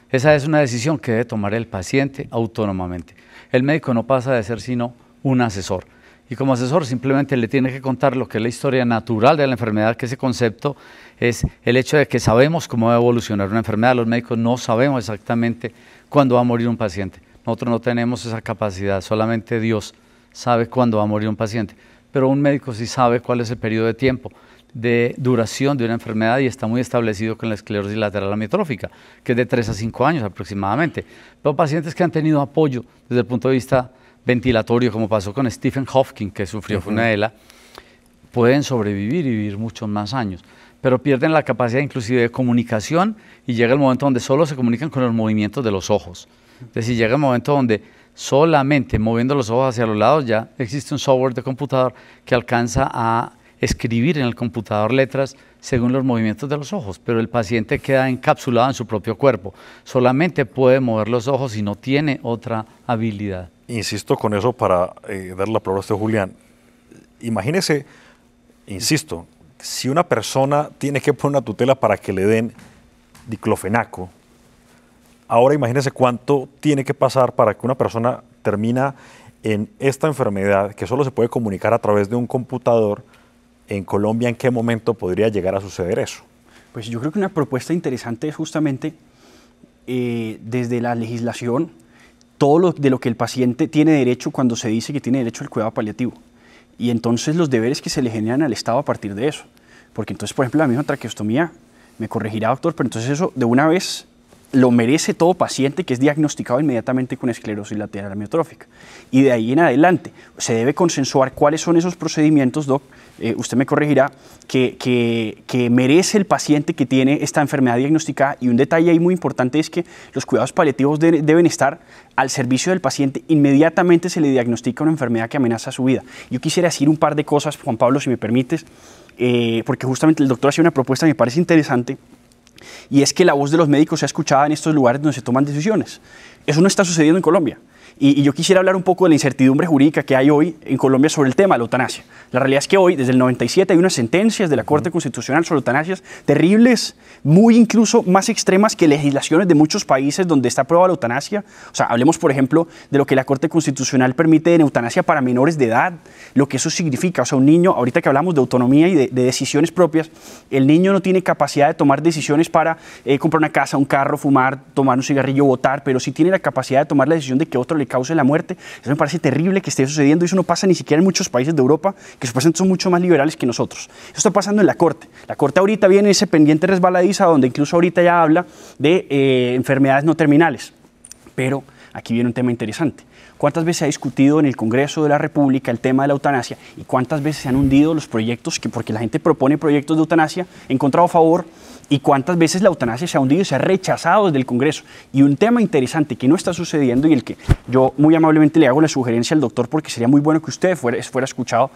Esa es una decisión que debe tomar el paciente autónomamente. El médico no pasa de ser sino un asesor. Y como asesor simplemente le tiene que contar lo que es la historia natural de la enfermedad, que ese concepto es el hecho de que sabemos cómo va a evolucionar una enfermedad. Los médicos no sabemos exactamente cuándo va a morir un paciente. Nosotros no tenemos esa capacidad, solamente Dios sabe cuándo va a morir un paciente. Pero un médico sí sabe cuál es el periodo de tiempo de duración de una enfermedad y está muy establecido con la esclerosis lateral amiotrófica, que es de 3 a 5 años aproximadamente. Pero pacientes que han tenido apoyo desde el punto de vista ventilatorio, como pasó con Stephen Hawking, que sufrió uh pueden sobrevivir y vivir muchos más años, pero pierden la capacidad inclusive de comunicación y llega el momento donde solo se comunican con los movimientos de los ojos. Es decir, llega el momento donde solamente moviendo los ojos hacia los lados ya existe un software de computador que alcanza a escribir en el computador letras según los movimientos de los ojos, pero el paciente queda encapsulado en su propio cuerpo. Solamente puede mover los ojos y no tiene otra habilidad insisto con eso para eh, dar la palabra a usted, Julián. Imagínese, insisto, si una persona tiene que poner una tutela para que le den diclofenaco, ahora imagínese cuánto tiene que pasar para que una persona termina en esta enfermedad que solo se puede comunicar a través de un computador. En Colombia, ¿en qué momento podría llegar a suceder eso? Pues yo creo que una propuesta interesante es justamente eh, desde la legislación todo lo de lo que el paciente tiene derecho cuando se dice que tiene derecho al cuidado paliativo. Y entonces los deberes que se le generan al Estado a partir de eso. Porque entonces, por ejemplo, la misma traqueostomía, me corregirá doctor, pero entonces eso de una vez lo merece todo paciente que es diagnosticado inmediatamente con esclerosis lateral amiotrófica. Y de ahí en adelante se debe consensuar cuáles son esos procedimientos, Doc, eh, usted me corregirá, que, merece el paciente que tiene esta enfermedad diagnosticada. Y un detalle ahí muy importante es que los cuidados paliativos deben estar al servicio del paciente inmediatamente se le diagnostica una enfermedad que amenaza su vida. Yo quisiera decir un par de cosas, Juan Pablo, si me permites, eh, porque justamente el doctor hace una propuesta que me parece interesante y es que la voz de los médicos se ha escuchado en estos lugares donde se toman decisiones. Eso no está sucediendo en Colombia. Y, yo quisiera hablar un poco de la incertidumbre jurídica que hay hoy en Colombia sobre el tema de la eutanasia. La realidad es que hoy, desde el 97, hay unas sentencias de la Corte Constitucional sobre eutanasias terribles, muy incluso más extremas que legislaciones de muchos países donde está aprobada la eutanasia. O sea, hablemos, por ejemplo, de lo que la Corte Constitucional permite en eutanasia para menores de edad, lo que eso significa. O sea, un niño, ahorita que hablamos de autonomía y de, decisiones propias, el niño no tiene capacidad de tomar decisiones para eh, comprar una casa, un carro, fumar, tomar un cigarrillo, votar, pero sí tiene la capacidad de tomar la decisión de que otro le causa la muerte. Eso me parece terrible que esté sucediendo y eso no pasa ni siquiera en muchos países de Europa, que supuestamente son mucho más liberales que nosotros. Eso está pasando en la Corte. La Corte ahorita viene ese pendiente resbaladiza donde incluso ahorita ya habla de eh, enfermedades no terminales. Pero aquí viene un tema interesante. ¿Cuántas veces se ha discutido en el Congreso de la República el tema de la eutanasia y cuántas veces se han hundido los proyectos que porque la gente propone proyectos de eutanasia en contra a favor y cuántas veces la eutanasia se ha hundido y se ha rechazado desde el Congreso. Y un tema interesante que no está sucediendo y el que yo muy amablemente le hago la sugerencia al doctor porque sería muy bueno que usted fuera, escuchado,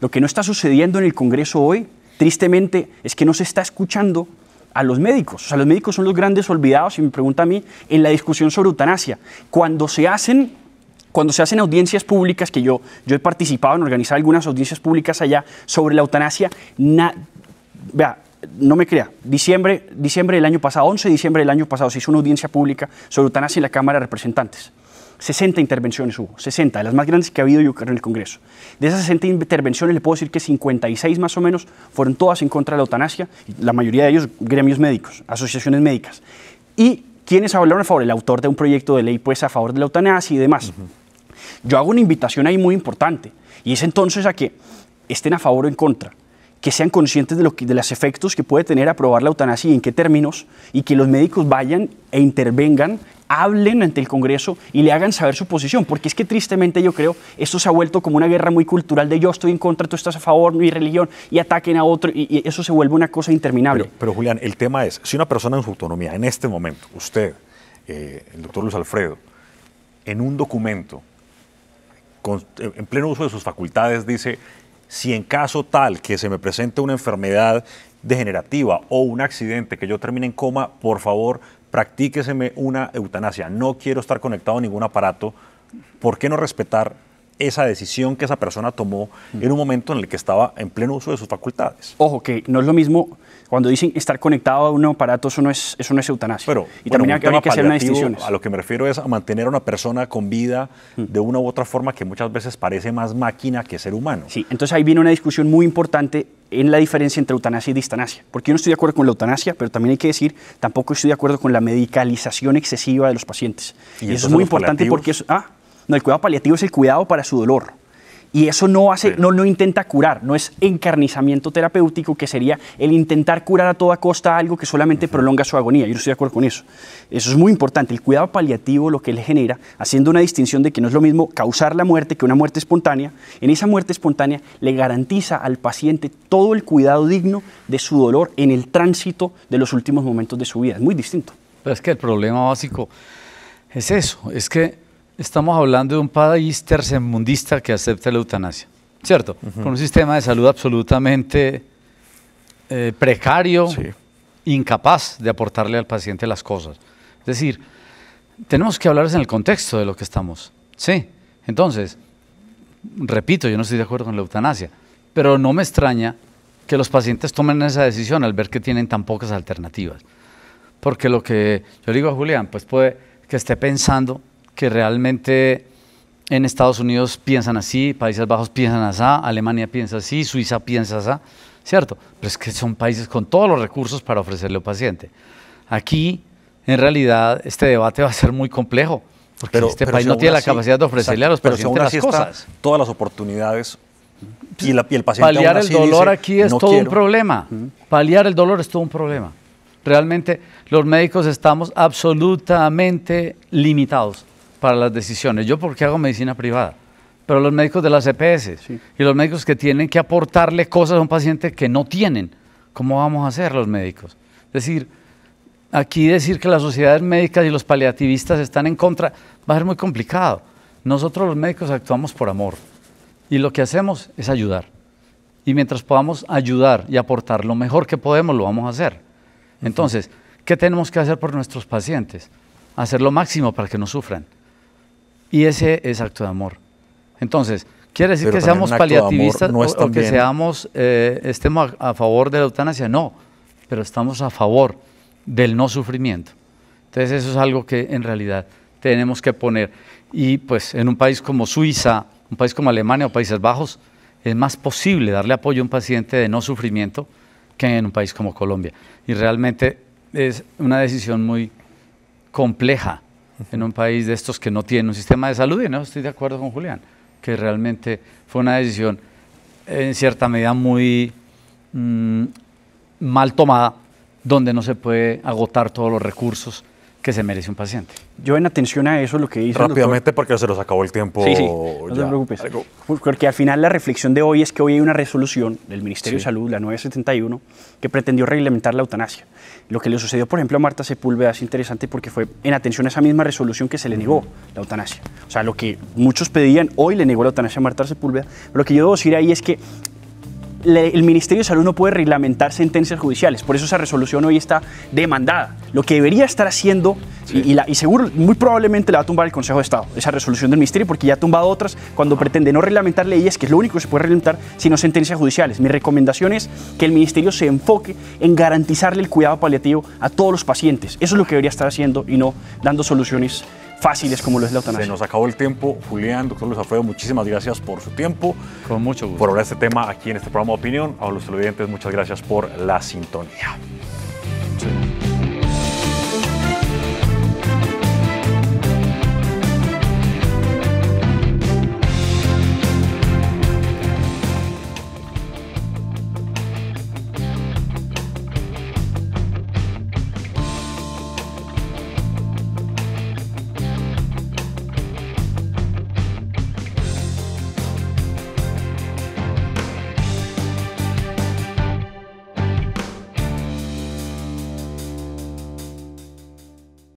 lo que no está sucediendo en el Congreso hoy, tristemente, es que no se está escuchando a los médicos. O sea, los médicos son los grandes olvidados, si me pregunta a mí, en la discusión sobre eutanasia. Cuando se hacen cuando se hacen audiencias públicas, que yo, yo he participado en organizar algunas audiencias públicas allá sobre la eutanasia, vea, no me crea, diciembre, diciembre del año pasado, 11 de diciembre del año pasado, se hizo una audiencia pública sobre eutanasia en la Cámara de Representantes. 60 intervenciones hubo, 60, de las más grandes que ha habido yo en el Congreso. De esas 60 intervenciones le puedo decir que 56 más o menos fueron todas en contra de la eutanasia, la mayoría de ellos gremios médicos, asociaciones médicas. ¿Y quiénes hablaron a favor? El autor de un proyecto de ley pues a favor de la eutanasia y demás. Yo hago una invitación ahí muy importante y es entonces a que estén a favor o en contra que sean conscientes de, lo de los efectos que puede tener aprobar la eutanasia y en qué términos, y que los médicos vayan e intervengan, hablen ante el Congreso y le hagan saber su posición, porque es que tristemente yo creo esto se ha vuelto como una guerra muy cultural de yo estoy en contra, tú estás a favor, mi religión, y ataquen a otro, y, eso se vuelve una cosa interminable. Pero, Julián, el tema es, si una persona en su autonomía, en este momento, usted, eh, el doctor Luis Alfredo, en un documento, en pleno uso de sus facultades, dice, si en caso tal que se me presente una enfermedad degenerativa o un accidente que yo termine en coma, por favor, practíqueseme una eutanasia. No quiero estar conectado a ningún aparato. ¿Por qué no respetar esa decisión que esa persona tomó mm. en un momento en el que estaba en pleno uso de sus facultades. Ojo, que no es lo mismo cuando dicen estar conectado a un aparato, eso no es, eso no es eutanasia. Pero, y también hay, que hacer una distinción. A lo que me refiero es a mantener a una persona con vida mm. de una u otra forma que muchas veces parece más máquina que ser humano. Sí, entonces ahí viene una discusión muy importante en la diferencia entre eutanasia y distanasia. Porque yo no estoy de acuerdo con la eutanasia, pero también hay que decir, tampoco estoy de acuerdo con la medicalización excesiva de los pacientes. Y, eso es muy importante porque eso, ah, no, el cuidado paliativo es el cuidado para su dolor. Y eso no, hace, no, no intenta curar, no es encarnizamiento terapéutico, que sería el intentar curar a toda costa algo que solamente prolonga su agonía. Yo estoy de acuerdo con eso. Eso es muy importante. El cuidado paliativo, lo que le genera, haciendo una distinción de que no es lo mismo causar la muerte que una muerte espontánea, en esa muerte espontánea le garantiza al paciente todo el cuidado digno de su dolor en el tránsito de los últimos momentos de su vida. Es muy distinto. Pero es que el problema básico es eso, es que Estamos hablando de un país tercermundista que acepta la eutanasia, ¿cierto? Con un sistema de salud absolutamente eh, precario, incapaz de aportarle al paciente las cosas. Es decir, tenemos que hablar en el contexto de lo que estamos. Sí, entonces, repito, yo no estoy de acuerdo con la eutanasia, pero no me extraña que los pacientes tomen esa decisión al ver que tienen tan pocas alternativas. Porque lo que yo digo a Julián, pues puede que esté pensando que realmente en Estados Unidos piensan así, Países Bajos piensan así, Alemania piensa así, Suiza piensa así, ¿cierto? Pero es que son países con todos los recursos para ofrecerle al paciente. Aquí, en realidad, este debate va a ser muy complejo, porque este país no tiene la capacidad de ofrecerle a los pacientes las cosas. Todas las oportunidades y, la, y no paciente. Paliar el dolor aquí es todo un problema. Paliar el dolor es todo un problema. Realmente los médicos estamos absolutamente limitados para las decisiones. Yo porque hago medicina privada, pero los médicos de las EPS y los médicos que tienen que aportarle cosas a un paciente que no tienen, ¿cómo vamos a hacer los médicos? Es decir, aquí decir que las sociedades médicas y los paliativistas están en contra va a ser muy complicado. Nosotros los médicos actuamos por amor y lo que hacemos es ayudar. Y mientras podamos ayudar y aportar lo mejor que podemos, lo vamos a hacer. Entonces, ¿qué tenemos que hacer por nuestros pacientes? Hacer lo máximo para que no sufran. Y ese es acto de amor. Entonces, ¿quiere decir que seamos paliativistas o, que seamos, eh, estemos a, a favor de la eutanasia? No, pero estamos a favor del no sufrimiento. Entonces eso es algo que en realidad tenemos que poner. Y pues en un país como Suiza, un país como Alemania o Países Bajos, es más posible darle apoyo a un paciente de no sufrimiento que en un país como Colombia. Y realmente es una decisión muy compleja en un país de estos que no tiene un sistema de salud, y no estoy de acuerdo con Julián, que realmente fue una decisión en cierta medida muy mm, mal tomada, donde no se puede agotar todos los recursos que se merece un paciente. Yo en atención a eso lo que dice... Rápidamente porque se nos acabó el tiempo. Sí, sí, no te preocupes. Porque al final la reflexión de hoy es que hoy hay una resolución del Ministerio de Salud, la 971, que pretendió reglamentar la eutanasia. Lo que le sucedió, por ejemplo, a Marta Sepúlveda es interesante porque fue en atención a esa misma resolución que se le negó la eutanasia. O sea, lo que muchos pedían, hoy le negó la eutanasia a Marta Sepúlveda. lo que yo debo decir ahí es que el Ministerio de Salud no puede reglamentar sentencias judiciales, por eso esa resolución hoy está demandada. Lo que debería estar haciendo, y, seguro, muy probablemente la va a tumbar el Consejo de Estado, esa resolución del Ministerio, porque ya ha tumbado otras cuando ah. pretende no reglamentar leyes, que es lo único que se puede reglamentar, sino sentencias judiciales. Mi recomendación es que el Ministerio se enfoque en garantizarle el cuidado paliativo a todos los pacientes. Eso es lo que debería estar haciendo y no dando soluciones fáciles como lo es la eutanasia. Se nos acabó el tiempo. Julián, doctor Luis Alfredo, muchísimas gracias por su tiempo. Con mucho gusto. Por hablar este tema aquí en este programa de opinión. A los televidentes, muchas gracias por la sintonía.